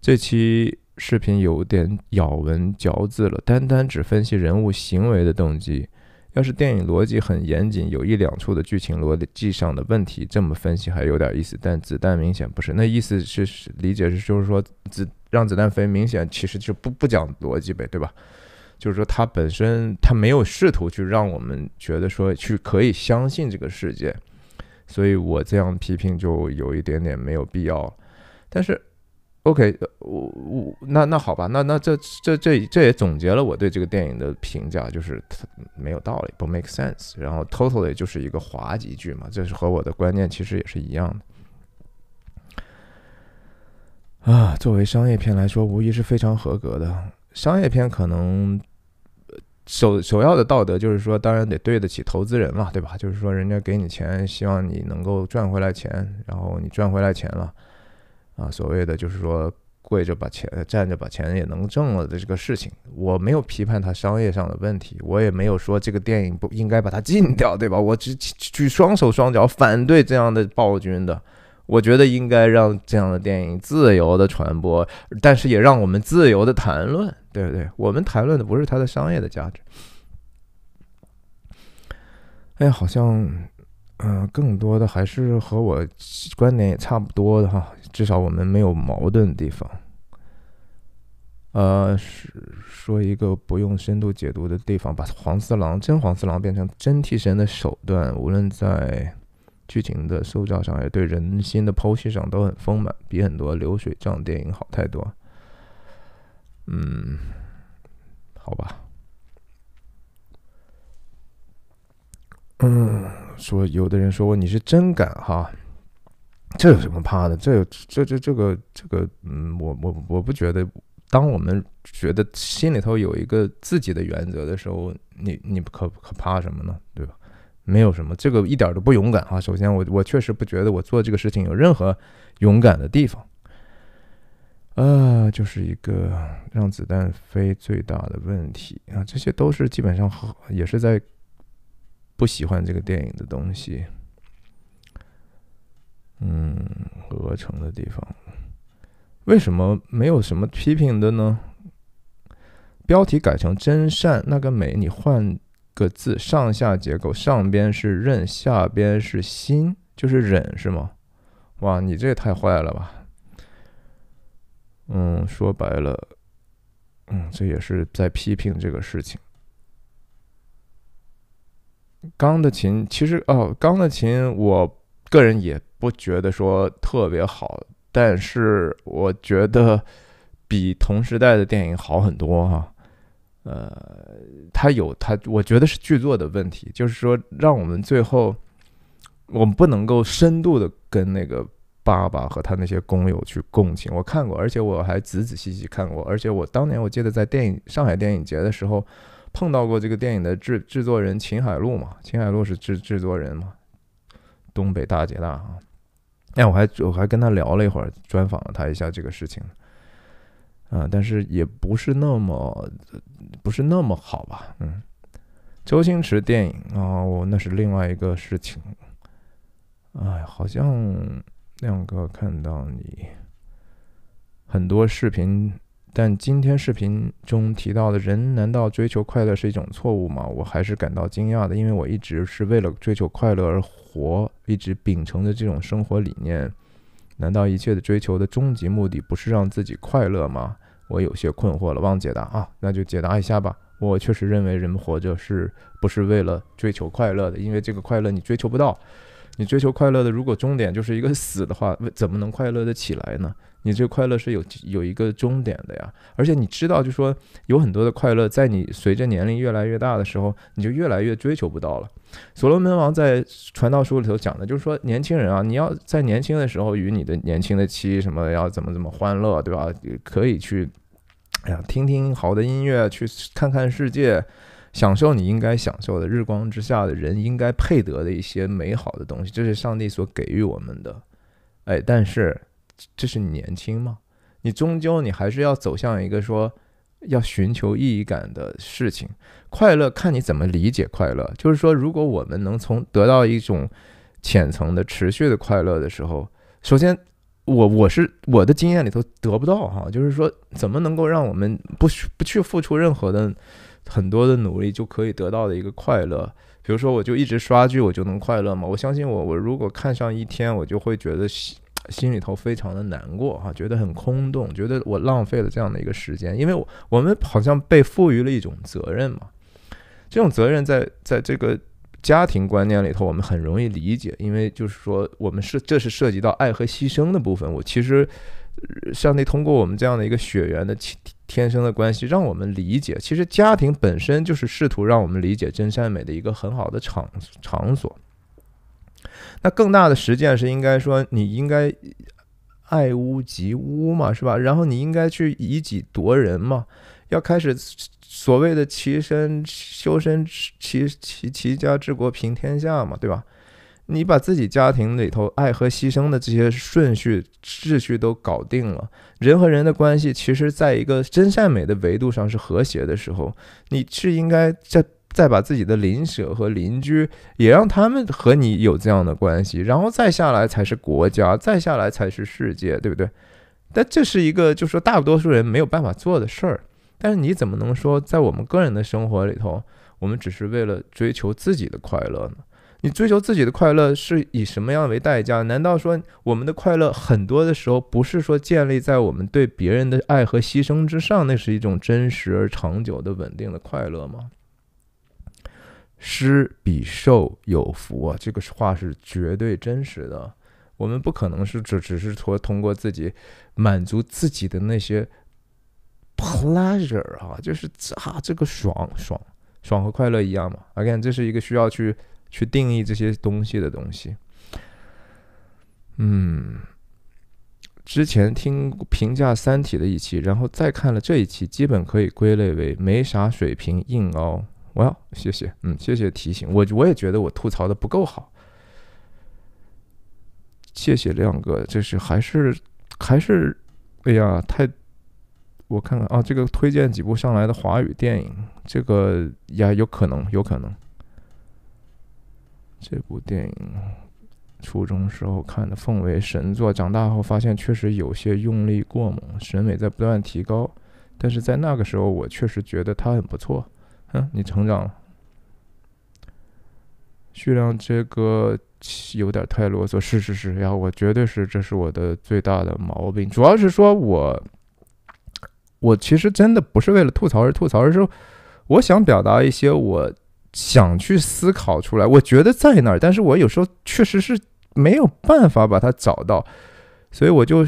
这期。视频有点咬文嚼字了，单单只分析人物行为的动机。要是电影逻辑很严谨，有一两处的剧情逻辑上的问题，这么分析还有点意思。但子弹明显不是，那意思是理解是就是说子让子弹飞明显其实就不不讲逻辑呗，对吧？就是说他本身他没有试图去让我们觉得说去可以相信这个世界，所以我这样批评就有一点点没有必要，但是。OK，我我那那好吧，那那这这这这也总结了我对这个电影的评价，就是它没有道理，不 make sense，然后 totally 就是一个滑稽剧嘛，这是和我的观念其实也是一样的。啊，作为商业片来说，无疑是非常合格的。商业片可能首首要的道德就是说，当然得对得起投资人嘛，对吧？就是说，人家给你钱，希望你能够赚回来钱，然后你赚回来钱了。啊，所谓的就是说跪着把钱，站着把钱也能挣了的这个事情，我没有批判他商业上的问题，我也没有说这个电影不应该把它禁掉，对吧？我举举双手双脚反对这样的暴君的，我觉得应该让这样的电影自由的传播，但是也让我们自由的谈论，对不对？我们谈论的不是它的商业的价值。哎，好像嗯，更多的还是和我观点也差不多的哈。至少我们没有矛盾的地方。呃，是说一个不用深度解读的地方，把黄四郎真黄四郎变成真替身的手段，无论在剧情的塑造上，也对人心的剖析上都很丰满，比很多流水账电影好太多。嗯，好吧。嗯，说有的人说我你是真敢哈。这有什么怕的？这这这这个这个，嗯，我我我不觉得，当我们觉得心里头有一个自己的原则的时候，你你可可怕什么呢？对吧？没有什么，这个一点都不勇敢啊！首先，我我确实不觉得我做这个事情有任何勇敢的地方，呃，就是一个让子弹飞最大的问题啊！这些都是基本上也是在不喜欢这个电影的东西。嗯，鹅城的地方，为什么没有什么批评的呢？标题改成“真善”那个“美”，你换个字，上下结构，上边是“任”，下边是“心”，就是“忍”是吗？哇，你这也太坏了吧！嗯，说白了，嗯，这也是在批评这个事情。钢的琴，其实哦，钢的琴，我个人也。不觉得说特别好，但是我觉得比同时代的电影好很多哈。呃，他有他，我觉得是剧作的问题，就是说让我们最后我们不能够深度的跟那个爸爸和他那些工友去共情。我看过，而且我还仔仔细细看过，而且我当年我记得在电影上海电影节的时候碰到过这个电影的制制作人秦海璐嘛，秦海璐是制制作人嘛，东北大姐大哈。哎，我还我还跟他聊了一会儿，专访了他一下这个事情，嗯，但是也不是那么不是那么好吧，嗯，周星驰电影啊，我那是另外一个事情，哎，好像亮哥看到你很多视频，但今天视频中提到的人，难道追求快乐是一种错误吗？我还是感到惊讶的，因为我一直是为了追求快乐而。活。我一直秉承的这种生活理念，难道一切的追求的终极目的不是让自己快乐吗？我有些困惑了，忘解答啊！那就解答一下吧。我确实认为，人们活着是不是为了追求快乐的？因为这个快乐你追求不到。你追求快乐的，如果终点就是一个死的话，怎么能快乐的起来呢？你这快乐是有有一个终点的呀。而且你知道，就说有很多的快乐，在你随着年龄越来越大的时候，你就越来越追求不到了。所罗门王在《传道书》里头讲的就是说，年轻人啊，你要在年轻的时候与你的年轻的妻什么要怎么怎么欢乐，对吧？可以去，哎呀，听听好的音乐，去看看世界。享受你应该享受的日光之下的人应该配得的一些美好的东西，这是上帝所给予我们的。哎，但是这是你年轻吗？你终究你还是要走向一个说要寻求意义感的事情。快乐看你怎么理解快乐，就是说如果我们能从得到一种浅层的持续的快乐的时候，首先我我是我的经验里头得不到哈，就是说怎么能够让我们不不去付出任何的。很多的努力就可以得到的一个快乐，比如说，我就一直刷剧，我就能快乐吗？我相信我，我如果看上一天，我就会觉得心里头非常的难过啊，觉得很空洞，觉得我浪费了这样的一个时间，因为，我我们好像被赋予了一种责任嘛。这种责任在在这个家庭观念里头，我们很容易理解，因为就是说，我们是这是涉及到爱和牺牲的部分。我其实上帝通过我们这样的一个血缘的亲天生的关系让我们理解，其实家庭本身就是试图让我们理解真善美的一个很好的场场所。那更大的实践是应该说，你应该爱屋及乌嘛，是吧？然后你应该去以己度人嘛，要开始所谓的齐身修身，齐齐齐家治国平天下嘛，对吧？你把自己家庭里头爱和牺牲的这些顺序秩序都搞定了，人和人的关系其实在一个真善美的维度上是和谐的时候，你是应该再再把自己的邻舍和邻居也让他们和你有这样的关系，然后再下来才是国家，再下来才是世界，对不对？但这是一个就是说大多数人没有办法做的事儿，但是你怎么能说在我们个人的生活里头，我们只是为了追求自己的快乐呢？你追求自己的快乐是以什么样为代价？难道说我们的快乐很多的时候不是说建立在我们对别人的爱和牺牲之上？那是一种真实而长久的稳定的快乐吗？施比受有福啊，这个话是绝对真实的。我们不可能是只只是说通过自己满足自己的那些 pleasure 啊，就是啊这个爽爽爽和快乐一样嘛。OK，这是一个需要去。去定义这些东西的东西，嗯，之前听评价《三体》的一期，然后再看了这一期，基本可以归类为没啥水平，硬凹。Well，谢谢，嗯，谢谢提醒我，我也觉得我吐槽的不够好。谢谢亮哥，这是还是还是，哎呀，太，我看看啊，这个推荐几部上来的华语电影，这个呀，有可能，有可能。这部电影初中时候看的奉为神作，长大后发现确实有些用力过猛，审美在不断提高，但是在那个时候我确实觉得它很不错。嗯，你成长了。徐亮，这个有点太啰嗦，是是是，然后我绝对是这是我的最大的毛病，主要是说我我其实真的不是为了吐槽而吐槽，而是我想表达一些我。想去思考出来，我觉得在那儿，但是我有时候确实是没有办法把它找到，所以我就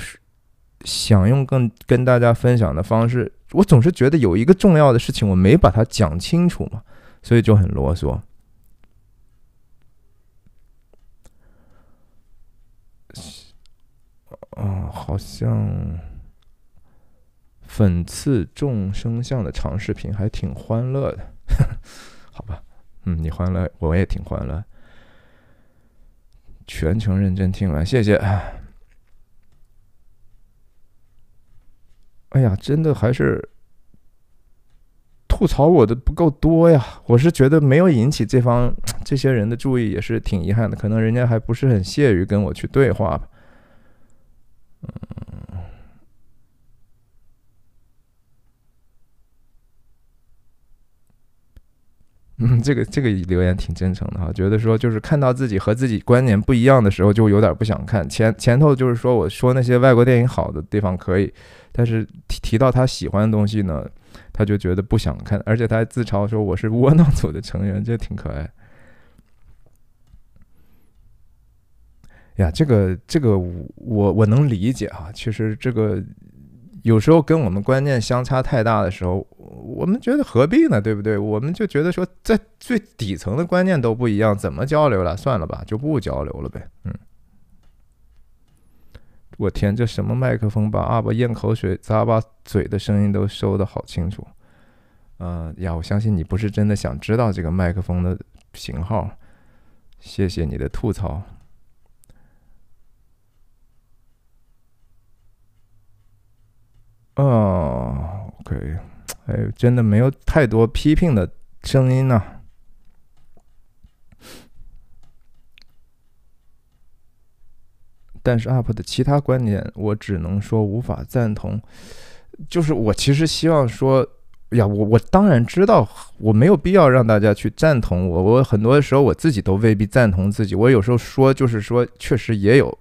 想用更跟大家分享的方式。我总是觉得有一个重要的事情我没把它讲清楚嘛，所以就很啰嗦。啊，好像讽刺众生相的长视频还挺欢乐的，好吧。嗯，你欢乐，我也挺欢乐。全程认真听完，谢谢。哎呀，真的还是吐槽我的不够多呀！我是觉得没有引起这方这些人的注意，也是挺遗憾的。可能人家还不是很屑于跟我去对话吧。嗯。嗯，这个这个留言挺真诚的哈，觉得说就是看到自己和自己观念不一样的时候，就有点不想看。前前头就是说我说那些外国电影好的地方可以，但是提提到他喜欢的东西呢，他就觉得不想看，而且他还自嘲说我是窝囊组的成员，这挺可爱。呀，这个这个我我能理解哈，其实这个。有时候跟我们观念相差太大的时候，我们觉得何必呢，对不对？我们就觉得说，在最底层的观念都不一样，怎么交流了？算了吧，就不交流了呗。嗯，我天，这什么麦克风，把阿伯咽口水、咂巴嘴的声音都收得好清楚。嗯呀，我相信你不是真的想知道这个麦克风的型号，谢谢你的吐槽。啊 o k 哎，真的没有太多批评的声音呢。但是 UP 的其他观点，我只能说无法赞同。就是我其实希望说，呀，我我当然知道，我没有必要让大家去赞同我。我很多的时候，我自己都未必赞同自己。我有时候说，就是说，确实也有。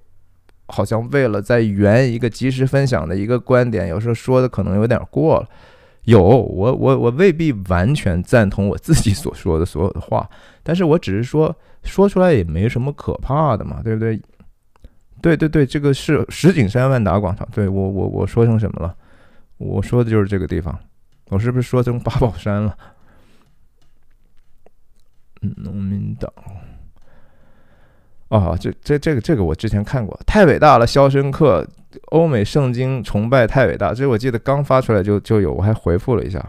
好像为了在圆一个及时分享的一个观点，有时候说的可能有点过了。有我我我未必完全赞同我自己所说的所有的话，但是我只是说说出来也没什么可怕的嘛，对不对？对对对，这个是石景山万达广场。对我我我说成什么了？我说的就是这个地方。我是不是说成八宝山了？农民党。哦，这这这个这个我之前看过，太伟大了，《肖申克》欧美圣经崇拜太伟大。这我记得刚发出来就就有，我还回复了一下。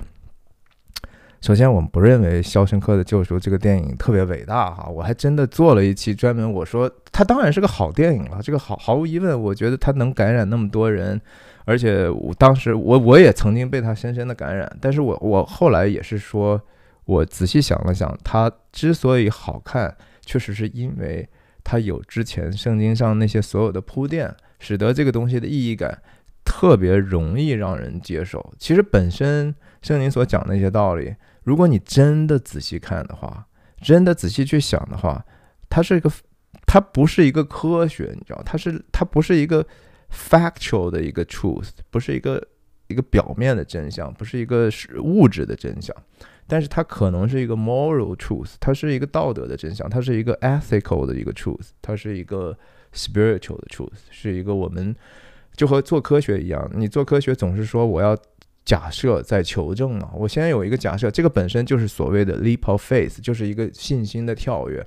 首先，我们不认为《肖申克的救赎》这个电影特别伟大哈，我还真的做了一期专门，我说它当然是个好电影了，这个毫毫无疑问，我觉得它能感染那么多人，而且我当时我我也曾经被它深深的感染，但是我我后来也是说，我仔细想了想，它之所以好看，确实是因为。它有之前圣经上那些所有的铺垫，使得这个东西的意义感特别容易让人接受。其实本身圣经所讲的那些道理，如果你真的仔细看的话，真的仔细去想的话，它是一个，它不是一个科学，你知道，它是它不是一个 factual 的一个 truth，不是一个一个表面的真相，不是一个物质的真相。但是它可能是一个 moral truth，它是一个道德的真相，它是一个 ethical 的一个 truth，它是一个 spiritual 的 truth，是一个我们就和做科学一样，你做科学总是说我要假设在求证嘛，我先有一个假设，这个本身就是所谓的 leap of faith，就是一个信心的跳跃。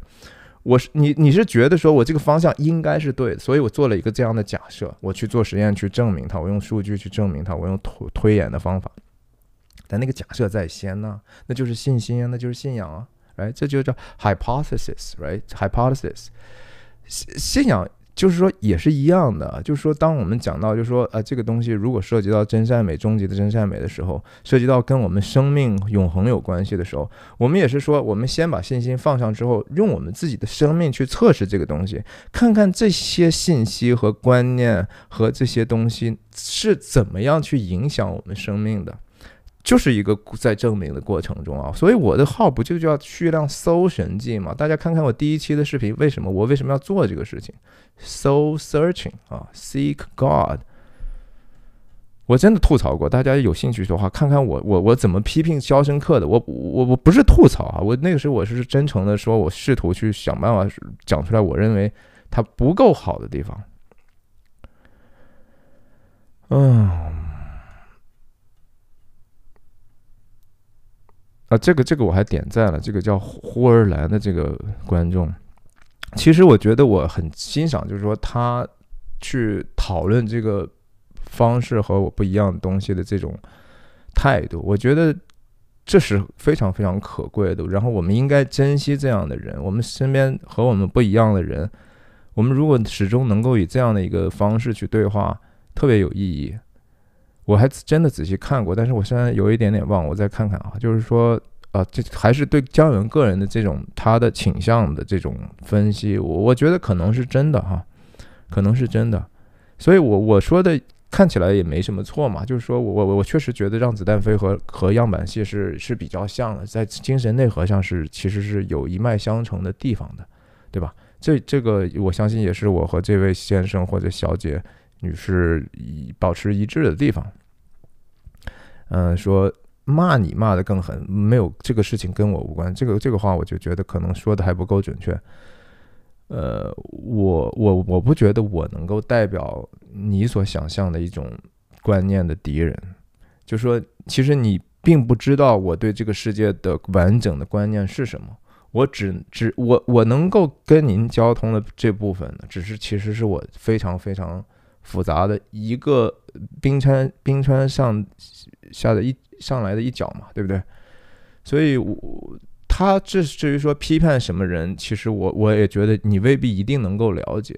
我是你你是觉得说我这个方向应该是对，所以我做了一个这样的假设，我去做实验去证明它，我用数据去证明它，我用推推演的方法。但那个假设在先呢？那就是信心啊，那就是信仰啊，哎，这就叫 hypothesis，right？hypothesis，信信仰就是说也是一样的，就是说，当我们讲到，就是说，呃，这个东西如果涉及到真善美终极的真善美的时候，涉及到跟我们生命永恒有关系的时候，我们也是说，我们先把信心放上之后，用我们自己的生命去测试这个东西，看看这些信息和观念和这些东西是怎么样去影响我们生命的。就是一个在证明的过程中啊，所以我的号不就叫“去量搜神记吗？大家看看我第一期的视频，为什么我为什么要做这个事情？So searching 啊，seek God。我真的吐槽过，大家有兴趣的话，看看我我我怎么批评《肖申克的我我我不是吐槽啊，我那个时候我是真诚的，说我试图去想办法讲出来，我认为他不够好的地方。嗯。啊，这个这个我还点赞了。这个叫呼而来的这个观众，其实我觉得我很欣赏，就是说他去讨论这个方式和我不一样的东西的这种态度，我觉得这是非常非常可贵的。然后我们应该珍惜这样的人，我们身边和我们不一样的人，我们如果始终能够以这样的一个方式去对话，特别有意义。我还真的仔细看过，但是我现在有一点点忘，我再看看啊。就是说，呃，这还是对姜文个人的这种他的倾向的这种分析，我我觉得可能是真的哈，可能是真的。所以，我我说的看起来也没什么错嘛。就是说我我我确实觉得《让子弹飞》和和样板戏是是比较像的，在精神内核上是其实是有一脉相承的地方的，对吧？这这个我相信也是我和这位先生或者小姐女士一保持一致的地方。嗯，说骂你骂得更狠，没有这个事情跟我无关。这个这个话，我就觉得可能说的还不够准确。呃，我我我不觉得我能够代表你所想象的一种观念的敌人。就说，其实你并不知道我对这个世界的完整的观念是什么。我只只我我能够跟您交通的这部分呢，只是其实是我非常非常复杂的一个。冰川，冰川上下的一上来的一角嘛，对不对？所以，我他至至于说批判什么人，其实我我也觉得你未必一定能够了解。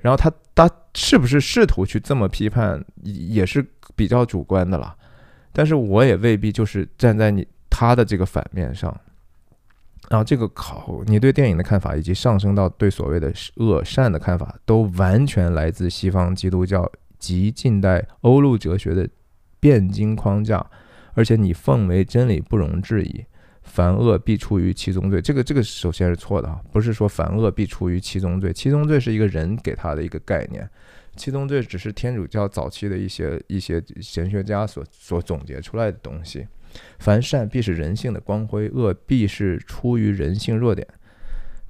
然后，他他是不是试图去这么批判，也是比较主观的了。但是，我也未必就是站在你他的这个反面上。然后，这个考你对电影的看法，以及上升到对所谓的恶善的看法，都完全来自西方基督教。及近代欧陆哲学的辩经框架，而且你奉为真理不容置疑，凡恶必出于七宗罪。这个这个首先是错的啊，不是说凡恶必出于七宗罪，七宗罪是一个人给他的一个概念，七宗罪只是天主教早期的一些一些神学家所所总结出来的东西。凡善必是人性的光辉，恶必是出于人性弱点，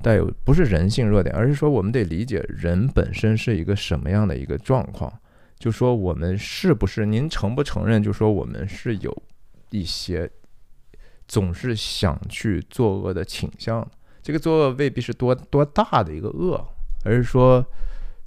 带有不是人性弱点，而是说我们得理解人本身是一个什么样的一个状况。就说我们是不是？您承不承认？就说我们是有一些总是想去作恶的倾向。这个作恶未必是多多大的一个恶，而是说。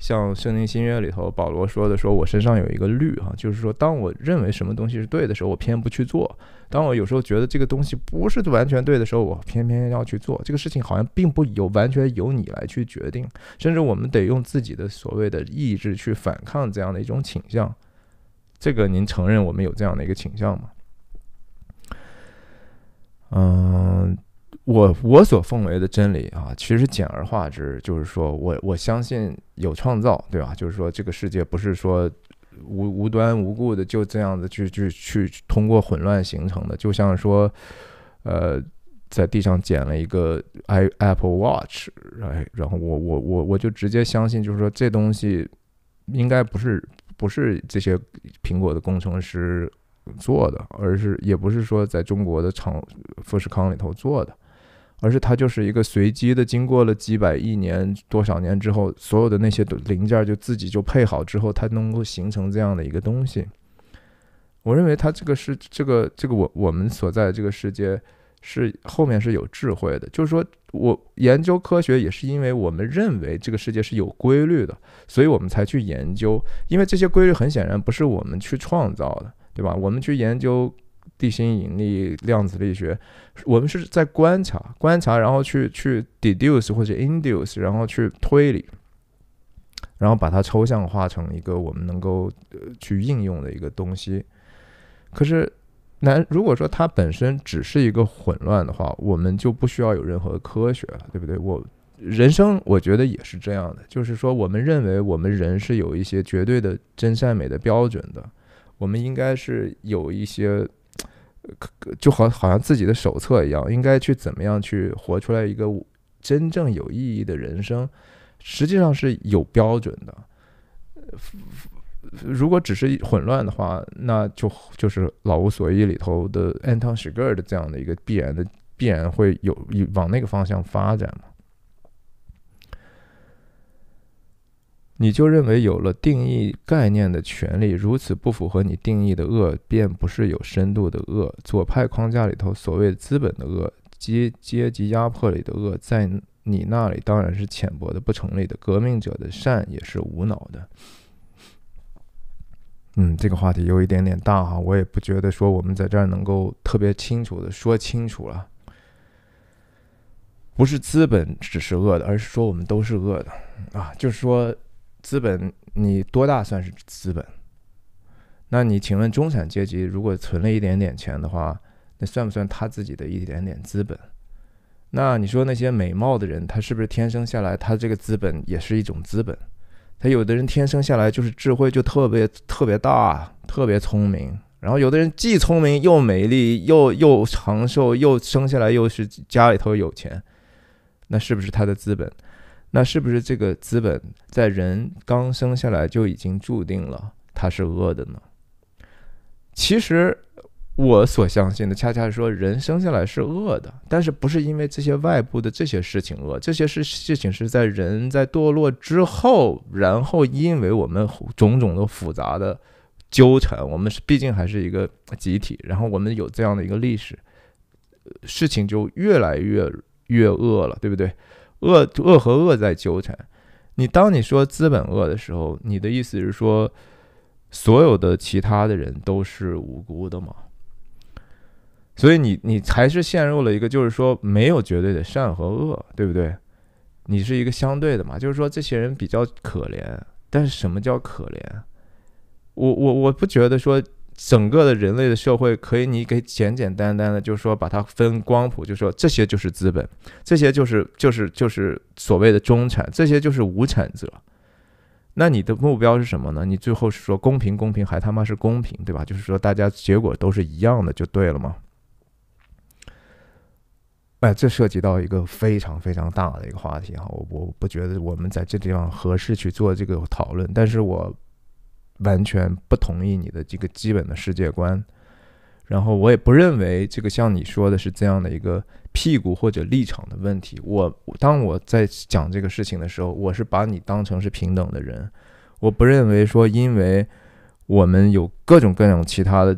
像《圣经新约》里头，保罗说的：“说我身上有一个律哈，就是说，当我认为什么东西是对的时候，我偏不去做；当我有时候觉得这个东西不是完全对的时候，我偏偏要去做。这个事情好像并不有完全由你来去决定，甚至我们得用自己的所谓的意志去反抗这样的一种倾向。这个您承认我们有这样的一个倾向吗？”嗯。我我所奉为的真理啊，其实简而化之，就是说我我相信有创造，对吧？就是说这个世界不是说无无端无故的就这样子去去去通过混乱形成的，就像说呃，在地上捡了一个 i Apple Watch，哎，然后我我我我就直接相信，就是说这东西应该不是不是这些苹果的工程师做的，而是也不是说在中国的厂富士康里头做的。而是它就是一个随机的，经过了几百亿年、多少年之后，所有的那些零件就自己就配好之后，它能够形成这样的一个东西。我认为它这个是这个这个我我们所在这个世界是后面是有智慧的，就是说我研究科学也是因为我们认为这个世界是有规律的，所以我们才去研究。因为这些规律很显然不是我们去创造的，对吧？我们去研究。地心引力、量子力学，我们是在观察、观察，然后去去 deduce 或者 induce，然后去推理，然后把它抽象化成一个我们能够呃、去应用的一个东西。可是，那如果说它本身只是一个混乱的话，我们就不需要有任何科学了，对不对？我人生我觉得也是这样的，就是说，我们认为我们人是有一些绝对的真善美的标准的，我们应该是有一些。就好好像自己的手册一样，应该去怎么样去活出来一个真正有意义的人生，实际上是有标准的。如果只是混乱的话，那就就是《老无所依》里头的 Anton s h i g e r 的这样的一个必然的必然会有往那个方向发展嘛。你就认为有了定义概念的权利，如此不符合你定义的恶便不是有深度的恶。左派框架里头所谓资本的恶、阶阶级压迫里的恶，在你那里当然是浅薄的、不成立的。革命者的善也是无脑的。嗯，这个话题有一点点大哈，我也不觉得说我们在这儿能够特别清楚的说清楚了。不是资本只是恶的，而是说我们都是恶的啊，就是说。资本，你多大算是资本？那你请问，中产阶级如果存了一点点钱的话，那算不算他自己的一点点资本？那你说那些美貌的人，他是不是天生下来他这个资本也是一种资本？他有的人天生下来就是智慧就特别特别大，特别聪明，然后有的人既聪明又美丽又又长寿，又生下来又是家里头有钱，那是不是他的资本？那是不是这个资本在人刚生下来就已经注定了他是恶的呢？其实我所相信的恰恰是说，人生下来是恶的，但是不是因为这些外部的这些事情恶？这些事事情是在人在堕落之后，然后因为我们种种的复杂的纠缠，我们是毕竟还是一个集体，然后我们有这样的一个历史，事情就越来越越恶了，对不对？恶恶和恶在纠缠，你当你说资本恶的时候，你的意思是说，所有的其他的人都是无辜的吗？所以你你还是陷入了一个就是说没有绝对的善和恶，对不对？你是一个相对的嘛，就是说这些人比较可怜，但是什么叫可怜？我我我不觉得说。整个的人类的社会，可以你给简简单单的，就是说把它分光谱，就说这些就是资本，这些就是就是就是所谓的中产，这些就是无产者。那你的目标是什么呢？你最后是说公平，公平还他妈是公平，对吧？就是说大家结果都是一样的，就对了吗？哎，这涉及到一个非常非常大的一个话题哈，我我不觉得我们在这地方合适去做这个讨论，但是我。完全不同意你的这个基本的世界观，然后我也不认为这个像你说的是这样的一个屁股或者立场的问题。我当我在讲这个事情的时候，我是把你当成是平等的人，我不认为说因为我们有各种各样其他的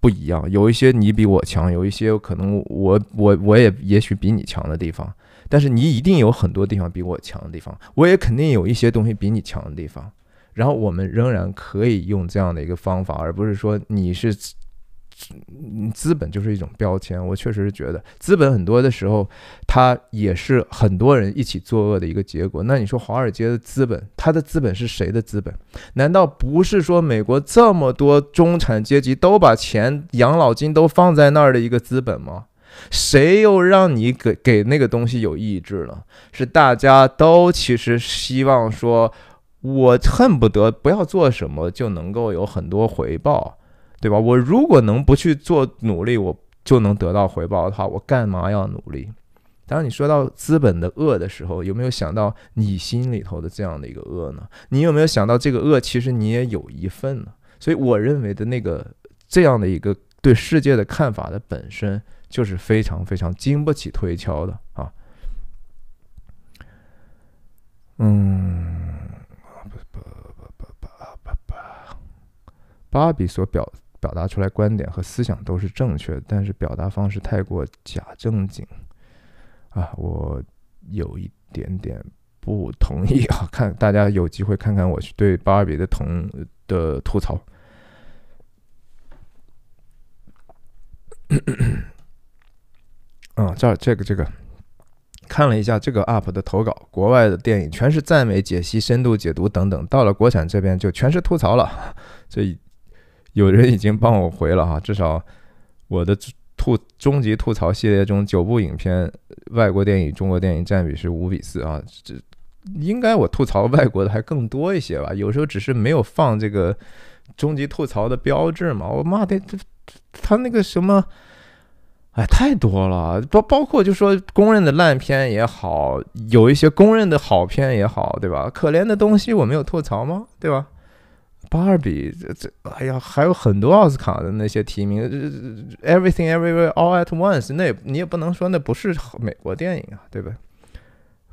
不一样，有一些你比我强，有一些可能我我我也也许比你强的地方，但是你一定有很多地方比我强的地方，我也肯定有一些东西比你强的地方。然后我们仍然可以用这样的一个方法，而不是说你是资资本就是一种标签。我确实是觉得，资本很多的时候，它也是很多人一起作恶的一个结果。那你说华尔街的资本，它的资本是谁的资本？难道不是说美国这么多中产阶级都把钱、养老金都放在那儿的一个资本吗？谁又让你给给那个东西有意志了？是大家都其实希望说。我恨不得不要做什么就能够有很多回报，对吧？我如果能不去做努力，我就能得到回报的话，我干嘛要努力？当然，你说到资本的恶的时候，有没有想到你心里头的这样的一个恶呢？你有没有想到这个恶其实你也有一份呢？所以，我认为的那个这样的一个对世界的看法的本身就是非常非常经不起推敲的啊，嗯。芭比所表表达出来观点和思想都是正确的，但是表达方式太过假正经，啊，我有一点点不同意啊。看大家有机会看看我对芭比的同的吐槽。嗯，这儿这个这个，看了一下这个 UP 的投稿，国外的电影全是赞美、解析、深度解读等等，到了国产这边就全是吐槽了。这。有人已经帮我回了哈，至少我的吐终极吐槽系列中九部影片，外国电影、中国电影占比是五比四啊，这应该我吐槽外国的还更多一些吧？有时候只是没有放这个终极吐槽的标志嘛。我骂的他那个什么，哎，太多了，包包括就说公认的烂片也好，有一些公认的好片也好，对吧？可怜的东西我没有吐槽吗？对吧？芭比，这这，哎呀，还有很多奥斯卡的那些提名，Everything Everywhere All at Once，那也你也不能说那不是美国电影啊，对吧？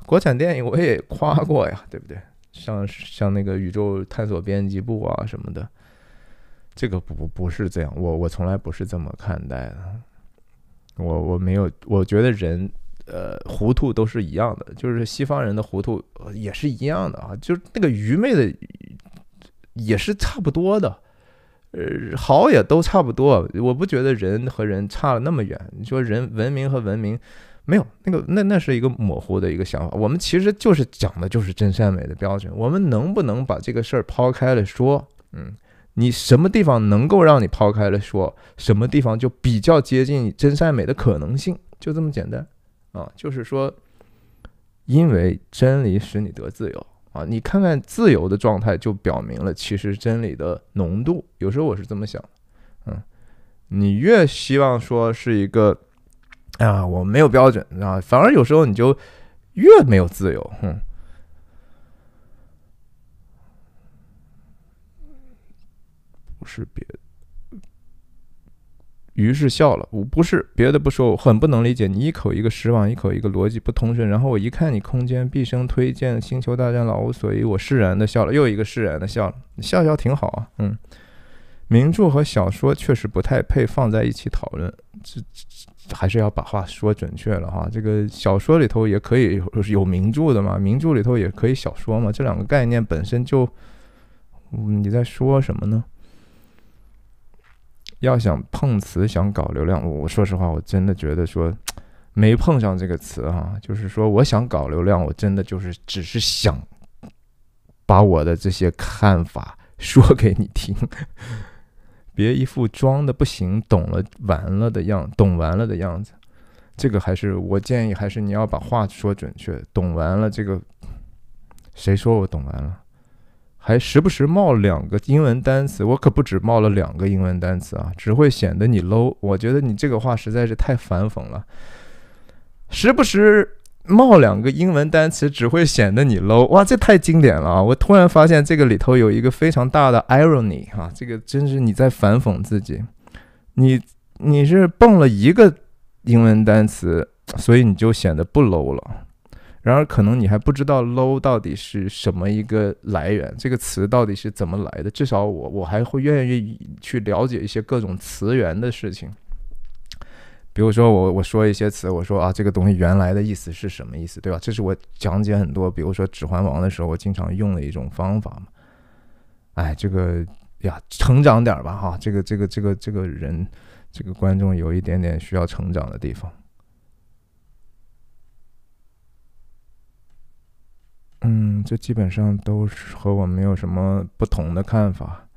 国产电影我也夸过呀，对不对？像像那个宇宙探索编辑部啊什么的，这个不不不是这样，我我从来不是这么看待的，我我没有，我觉得人呃糊涂都是一样的，就是西方人的糊涂也是一样的啊，就是那个愚昧的。也是差不多的，呃，好也都差不多。我不觉得人和人差了那么远。你说人文明和文明，没有那个，那那是一个模糊的一个想法。我们其实就是讲的就是真善美的标准。我们能不能把这个事儿抛开了说？嗯，你什么地方能够让你抛开了说，什么地方就比较接近真善美的可能性，就这么简单啊。就是说，因为真理使你得自由。啊，你看看自由的状态，就表明了其实真理的浓度。有时候我是这么想，嗯，你越希望说是一个，啊，我没有标准啊，反而有时候你就越没有自由，哼，不是别的。于是笑了，我不是别的不说，我很不能理解你一口一个十网，一口一个逻辑不通顺。然后我一看你空间毕生推荐星球大战老无所以我释然的笑了，又一个释然的笑了，笑笑挺好啊。嗯，名著和小说确实不太配放在一起讨论，这这还是要把话说准确了哈。这个小说里头也可以有有名著的嘛，名著里头也可以小说嘛，这两个概念本身就，嗯，你在说什么呢？要想碰瓷、想搞流量，我说实话，我真的觉得说没碰上这个词哈。就是说，我想搞流量，我真的就是只是想把我的这些看法 说给你听，别一副装的不行，懂了完了的样，懂完了的样子。这个还是我建议，还是你要把话说准确。懂完了这个，谁说我懂完了？还时不时冒两个英文单词，我可不止冒了两个英文单词啊，只会显得你 low。我觉得你这个话实在是太反讽了，时不时冒两个英文单词只会显得你 low。哇，这太经典了啊！我突然发现这个里头有一个非常大的 irony 啊，这个真是你在反讽自己，你你是蹦了一个英文单词，所以你就显得不 low 了。然而，可能你还不知道 “low” 到底是什么一个来源，这个词到底是怎么来的。至少我，我还会愿意去了解一些各种词源的事情。比如说，我我说一些词，我说啊，这个东西原来的意思是什么意思，对吧？这是我讲解很多，比如说《指环王》的时候，我经常用的一种方法嘛。哎，这个呀，成长点吧，哈，这个这个这个这个人，这个观众有一点点需要成长的地方。嗯，这基本上都是和我没有什么不同的看法。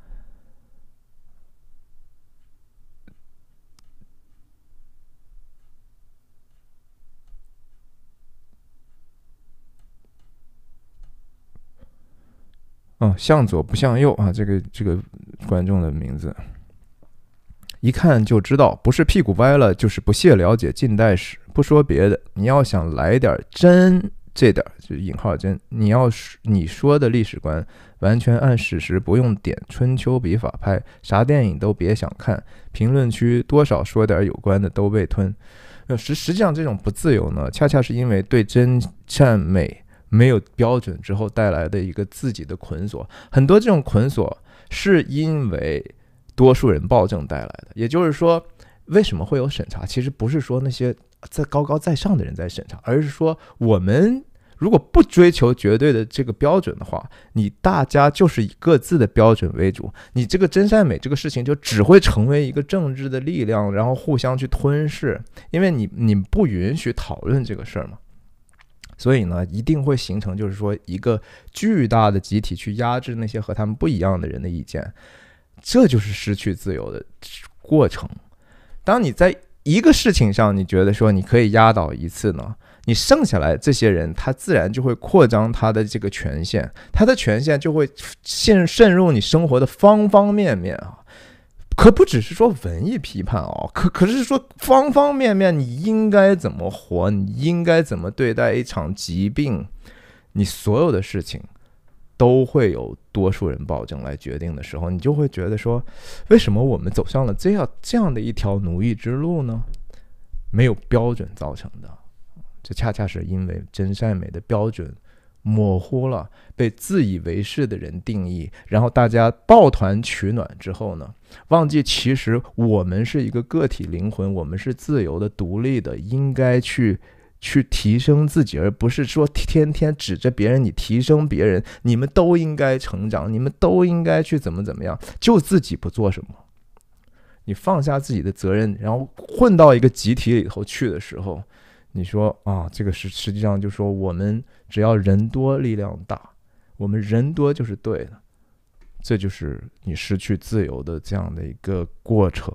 哦，向左不向右啊，这个这个观众的名字，一看就知道不是屁股歪了，就是不屑了解近代史。不说别的，你要想来点真。这点儿就引号真，你要说你说的历史观完全按史实，不用点春秋笔法拍，啥电影都别想看。评论区多少说点有关的都被吞。那实实际上这种不自由呢，恰恰是因为对真善美没有标准之后带来的一个自己的捆锁。很多这种捆锁是因为多数人暴政带来的。也就是说，为什么会有审查？其实不是说那些在高高在上的人在审查，而是说我们。如果不追求绝对的这个标准的话，你大家就是以各自的标准为主，你这个真善美这个事情就只会成为一个政治的力量，然后互相去吞噬，因为你你不允许讨论这个事儿嘛，所以呢，一定会形成就是说一个巨大的集体去压制那些和他们不一样的人的意见，这就是失去自由的过程。当你在一个事情上，你觉得说你可以压倒一次呢？你剩下来这些人，他自然就会扩张他的这个权限，他的权限就会渗渗入你生活的方方面面啊！可不只是说文艺批判哦，可可是说方方面面，你应该怎么活，你应该怎么对待一场疾病，你所有的事情都会有多数人保证来决定的时候，你就会觉得说，为什么我们走向了这样这样的一条奴役之路呢？没有标准造成的。这恰恰是因为真善美的标准模糊了，被自以为是的人定义，然后大家抱团取暖之后呢，忘记其实我们是一个个体灵魂，我们是自由的、独立的，应该去去提升自己，而不是说天天指着别人你提升别人，你们都应该成长，你们都应该去怎么怎么样，就自己不做什么，你放下自己的责任，然后混到一个集体里头去的时候。你说啊，这个是实际上就说我们只要人多力量大，我们人多就是对的，这就是你失去自由的这样的一个过程。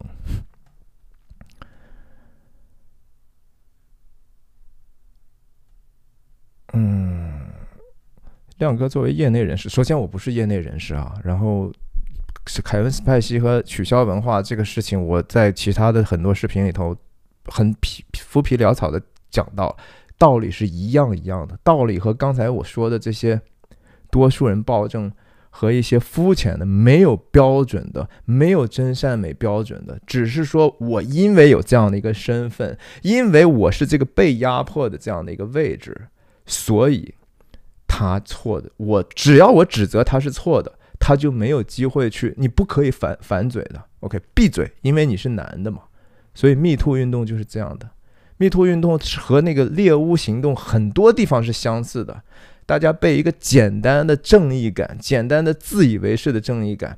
嗯，亮哥作为业内人士，首先我不是业内人士啊，然后是凯文·斯派西和取消文化这个事情，我在其他的很多视频里头很皮、浮皮潦草的。讲到道理是一样一样的，道理和刚才我说的这些多数人暴政和一些肤浅的、没有标准的、没有真善美标准的，只是说我因为有这样的一个身份，因为我是这个被压迫的这样的一个位置，所以他错的。我只要我指责他是错的，他就没有机会去，你不可以反反嘴的。OK，闭嘴，因为你是男的嘛，所以蜜兔运动就是这样的。密兔运动和那个猎巫行动很多地方是相似的，大家被一个简单的正义感、简单的自以为是的正义感，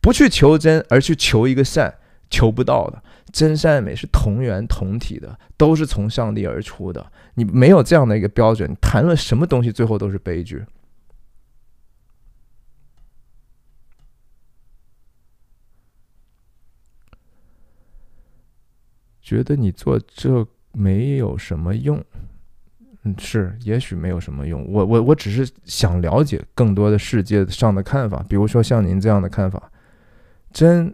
不去求真，而去求一个善，求不到的真善美是同源同体的，都是从上帝而出的。你没有这样的一个标准，谈论什么东西，最后都是悲剧。觉得你做这。没有什么用，嗯，是，也许没有什么用。我我我只是想了解更多的世界上的看法，比如说像您这样的看法。真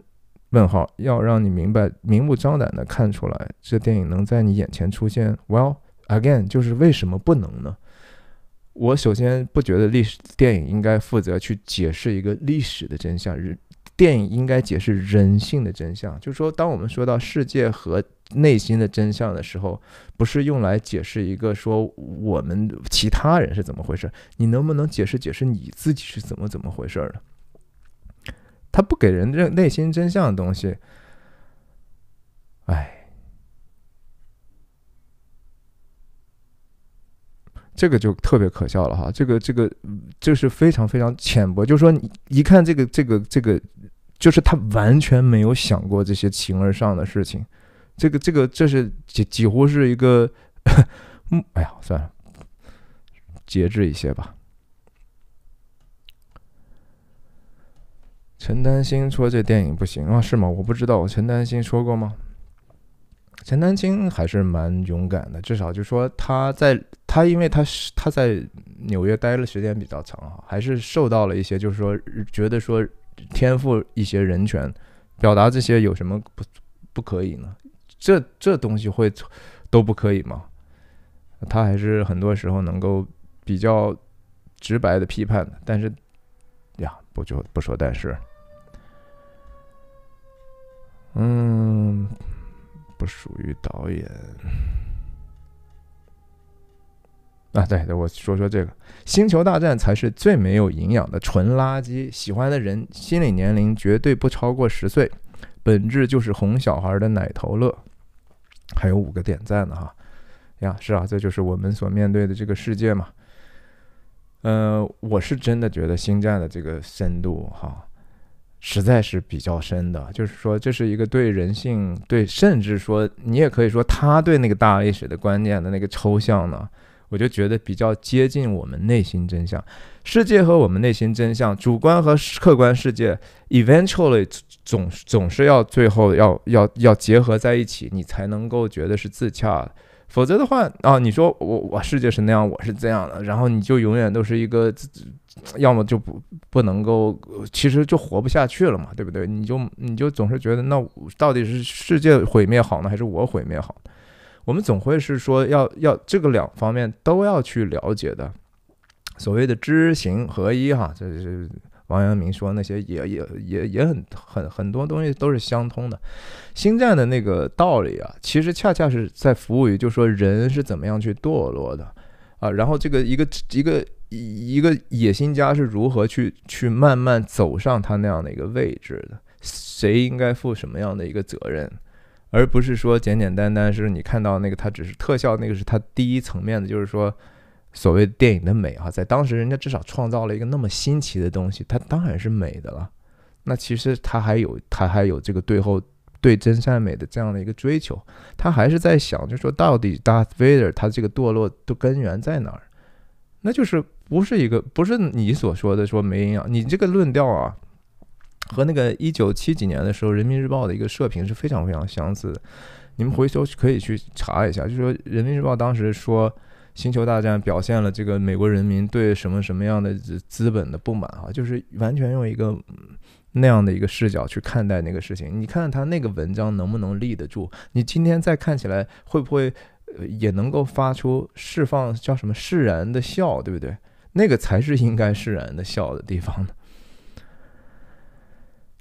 问号，要让你明白，明目张胆的看出来，这电影能在你眼前出现。Well again，就是为什么不能呢？我首先不觉得历史电影应该负责去解释一个历史的真相。日。电影应该解释人性的真相，就是说，当我们说到世界和内心的真相的时候，不是用来解释一个说我们其他人是怎么回事，你能不能解释解释你自己是怎么怎么回事儿他不给人认内心真相的东西。这个就特别可笑了哈，这个这个就是非常非常浅薄，就是说一看这个这个这个，就是他完全没有想过这些情而上的事情，这个这个这是几几乎是一个，哎呀，算了，节制一些吧。陈丹青说这电影不行啊，是吗？我不知道，陈丹青说过吗？钱丹青还是蛮勇敢的，至少就说他在他，因为他是他在纽约待的时间比较长啊，还是受到了一些就是说觉得说天赋一些人权表达这些有什么不不可以呢？这这东西会都不可以吗？他还是很多时候能够比较直白的批判的，但是呀，不就不说但是，嗯。不属于导演啊！对，我说说这个《星球大战》才是最没有营养的纯垃圾，喜欢的人心理年龄绝对不超过十岁，本质就是哄小孩的奶头乐。还有五个点赞呢，哈呀，是啊，这就是我们所面对的这个世界嘛。嗯，我是真的觉得《星战》的这个深度，哈。实在是比较深的，就是说，这是一个对人性，对，甚至说你也可以说，他对那个大历史的观念的那个抽象呢，我就觉得比较接近我们内心真相，世界和我们内心真相，主观和客观世界，eventually 总总是要最后要要要结合在一起，你才能够觉得是自洽。否则的话，啊，你说我我世界是那样，我是这样的，然后你就永远都是一个，要么就不不能够，其实就活不下去了嘛，对不对？你就你就总是觉得那到底是世界毁灭好呢，还是我毁灭好？我们总会是说要要这个两方面都要去了解的，所谓的知行合一哈，这是。王阳明说那些也也也也很很很多东西都是相通的，《星战》的那个道理啊，其实恰恰是在服务于，就说人是怎么样去堕落的啊，然后这个一个一个一一个野心家是如何去去慢慢走上他那样的一个位置的，谁应该负什么样的一个责任，而不是说简简单单是你看到那个他只是特效，那个是他第一层面的，就是说。所谓电影的美，哈，在当时人家至少创造了一个那么新奇的东西，它当然是美的了。那其实它还有，它还有这个对后对真善美的这样的一个追求，他还是在想，就说到底 Darth Vader 他这个堕落的根源在哪儿？那就是不是一个不是你所说的说没营养，你这个论调啊，和那个一九七几年的时候《人民日报》的一个社评是非常非常相似的。你们回头可以去查一下，就说《人民日报》当时说。星球大战表现了这个美国人民对什么什么样的资本的不满啊，就是完全用一个那样的一个视角去看待那个事情。你看他那个文章能不能立得住？你今天再看起来会不会也能够发出释放叫什么释然的笑，对不对？那个才是应该释然的笑的地方呢。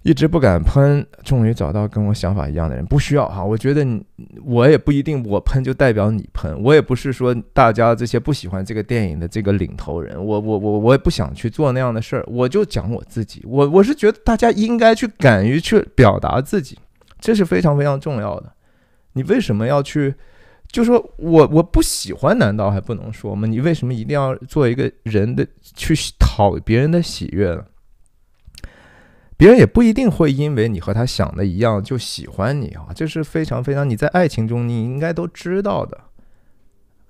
一直不敢喷，终于找到跟我想法一样的人。不需要哈，我觉得我也不一定，我喷就代表你喷。我也不是说大家这些不喜欢这个电影的这个领头人，我我我我也不想去做那样的事儿。我就讲我自己，我我是觉得大家应该去敢于去表达自己，这是非常非常重要的。你为什么要去？就说我我不喜欢，难道还不能说吗？你为什么一定要做一个人的去讨别人的喜悦呢？别人也不一定会因为你和他想的一样就喜欢你啊，这是非常非常你在爱情中你应该都知道的。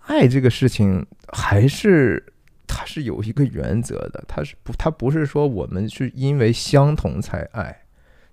爱这个事情还是它是有一个原则的，它是不它不是说我们是因为相同才爱，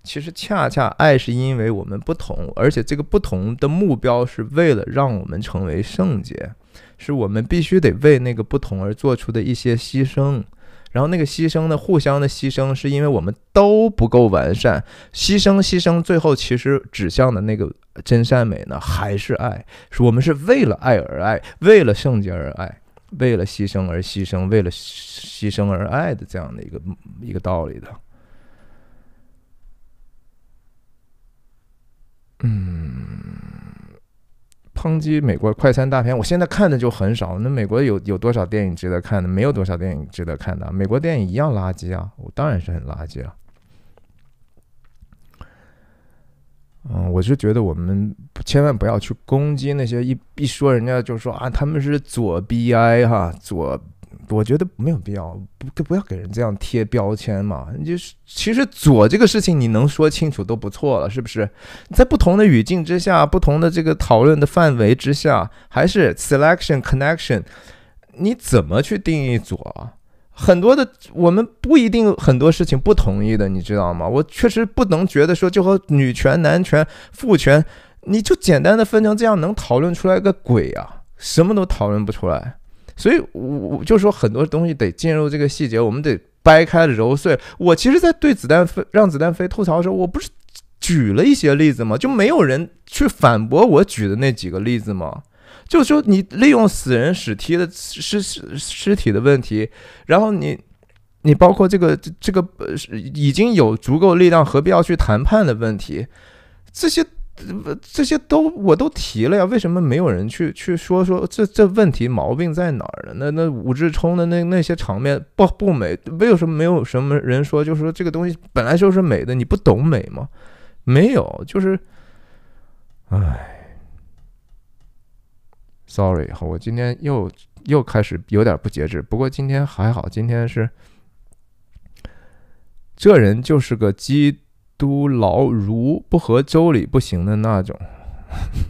其实恰恰爱是因为我们不同，而且这个不同的目标是为了让我们成为圣洁，是我们必须得为那个不同而做出的一些牺牲。然后那个牺牲呢，互相的牺牲，是因为我们都不够完善，牺牲牺牲，最后其实指向的那个真善美呢，还是爱，我们是为了爱而爱，为了圣洁而爱，为了牺牲而牺牲，为了牺牲而爱的这样的一个一个道理的，嗯。抨击美国快餐大片，我现在看的就很少。那美国有有多少电影值得看的？没有多少电影值得看的。美国电影一样垃圾啊！我当然是很垃圾了。嗯，我是觉得我们千万不要去攻击那些一一说人家就说啊，他们是左 BI 哈左。我觉得没有必要，不不要给人这样贴标签嘛。就是其实左这个事情，你能说清楚都不错了，是不是？在不同的语境之下，不同的这个讨论的范围之下，还是 selection connection，你怎么去定义左？很多的我们不一定很多事情不同意的，你知道吗？我确实不能觉得说就和女权、男权、父权，你就简单的分成这样，能讨论出来个鬼啊？什么都讨论不出来。所以，我我就说很多东西得进入这个细节，我们得掰开了揉碎。我其实，在对子弹飞让子弹飞吐槽的时候，我不是举了一些例子吗？就没有人去反驳我举的那几个例子吗？就说你利用死人尸体的尸尸尸体的问题，然后你你包括这个这个呃，已经有足够力量，何必要去谈判的问题，这些。这些都我都提了呀，为什么没有人去去说说这这问题毛病在哪儿？那那武志冲的那那些场面不不美，为什么没有什么人说？就是说这个东西本来就是美的，你不懂美吗？没有，就是，唉 s o r r y 我今天又又开始有点不节制，不过今天还好，今天是这人就是个鸡。都劳如不合周礼不行的那种。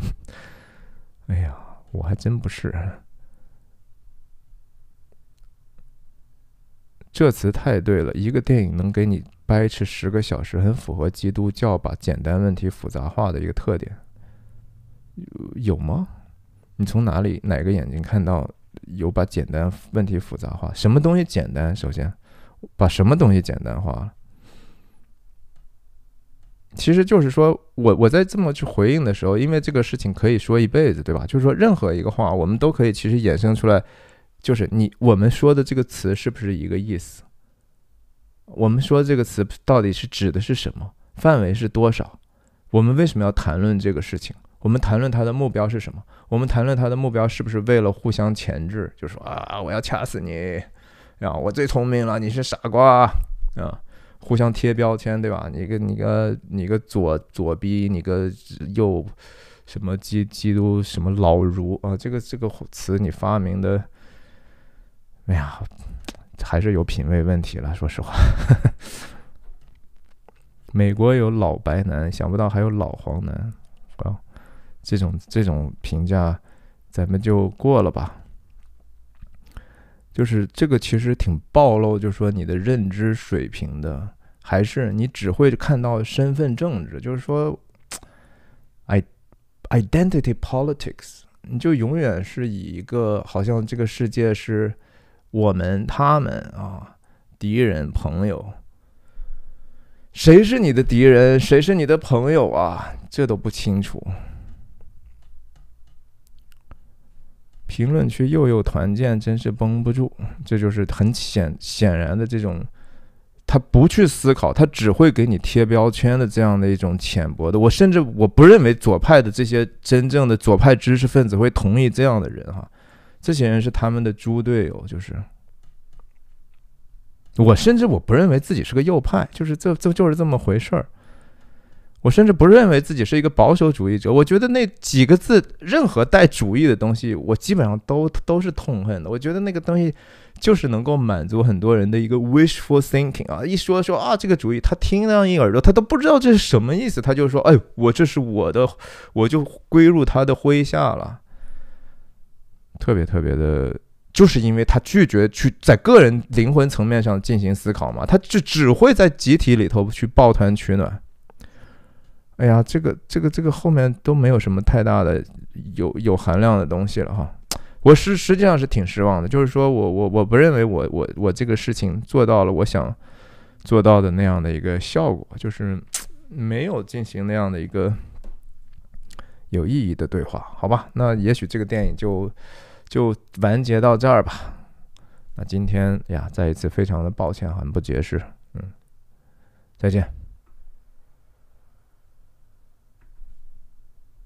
哎呀，我还真不是。这词太对了，一个电影能给你掰扯十个小时，很符合基督教把简单问题复杂化的一个特点。有吗？你从哪里、哪个眼睛看到有把简单问题复杂化？什么东西简单？首先，把什么东西简单化了？其实就是说，我我在这么去回应的时候，因为这个事情可以说一辈子，对吧？就是说，任何一个话，我们都可以其实衍生出来，就是你我们说的这个词是不是一个意思？我们说这个词到底是指的是什么范围是多少？我们为什么要谈论这个事情？我们谈论它的目标是什么？我们谈论它的目标是不是为了互相钳制？就说啊，我要掐死你，然后我最聪明了，你是傻瓜啊。互相贴标签，对吧？你个你个你个左左逼，你个右什么基基督什么老儒啊？这个这个词你发明的，哎呀，还是有品味问题了。说实话，美国有老白男，想不到还有老黄男啊！这种这种评价，咱们就过了吧。就是这个其实挺暴露，就是说你的认知水平的，还是你只会看到身份政治，就是说，i identity politics，你就永远是以一个好像这个世界是我们、他们啊、敌人、朋友，谁是你的敌人，谁是你的朋友啊，这都不清楚。评论区又有团建，真是绷不住。这就是很显显然的这种，他不去思考，他只会给你贴标签的这样的一种浅薄的。我甚至我不认为左派的这些真正的左派知识分子会同意这样的人哈，这些人是他们的猪队友。就是，我甚至我不认为自己是个右派，就是这这就是这么回事儿。我甚至不认为自己是一个保守主义者。我觉得那几个字，任何带主义的东西，我基本上都都是痛恨的。我觉得那个东西就是能够满足很多人的一个 wishful thinking 啊，一说说啊这个主意，他听上一耳朵，他都不知道这是什么意思，他就说，哎，我这是我的，我就归入他的麾下了。特别特别的，就是因为他拒绝去在个人灵魂层面上进行思考嘛，他就只会在集体里头去抱团取暖。哎呀，这个这个这个后面都没有什么太大的有有含量的东西了哈，我是实际上是挺失望的，就是说我我我不认为我我我这个事情做到了我想做到的那样的一个效果，就是没有进行那样的一个有意义的对话，好吧？那也许这个电影就就完结到这儿吧。那今天呀，再一次非常的抱歉，很不解释，嗯，再见。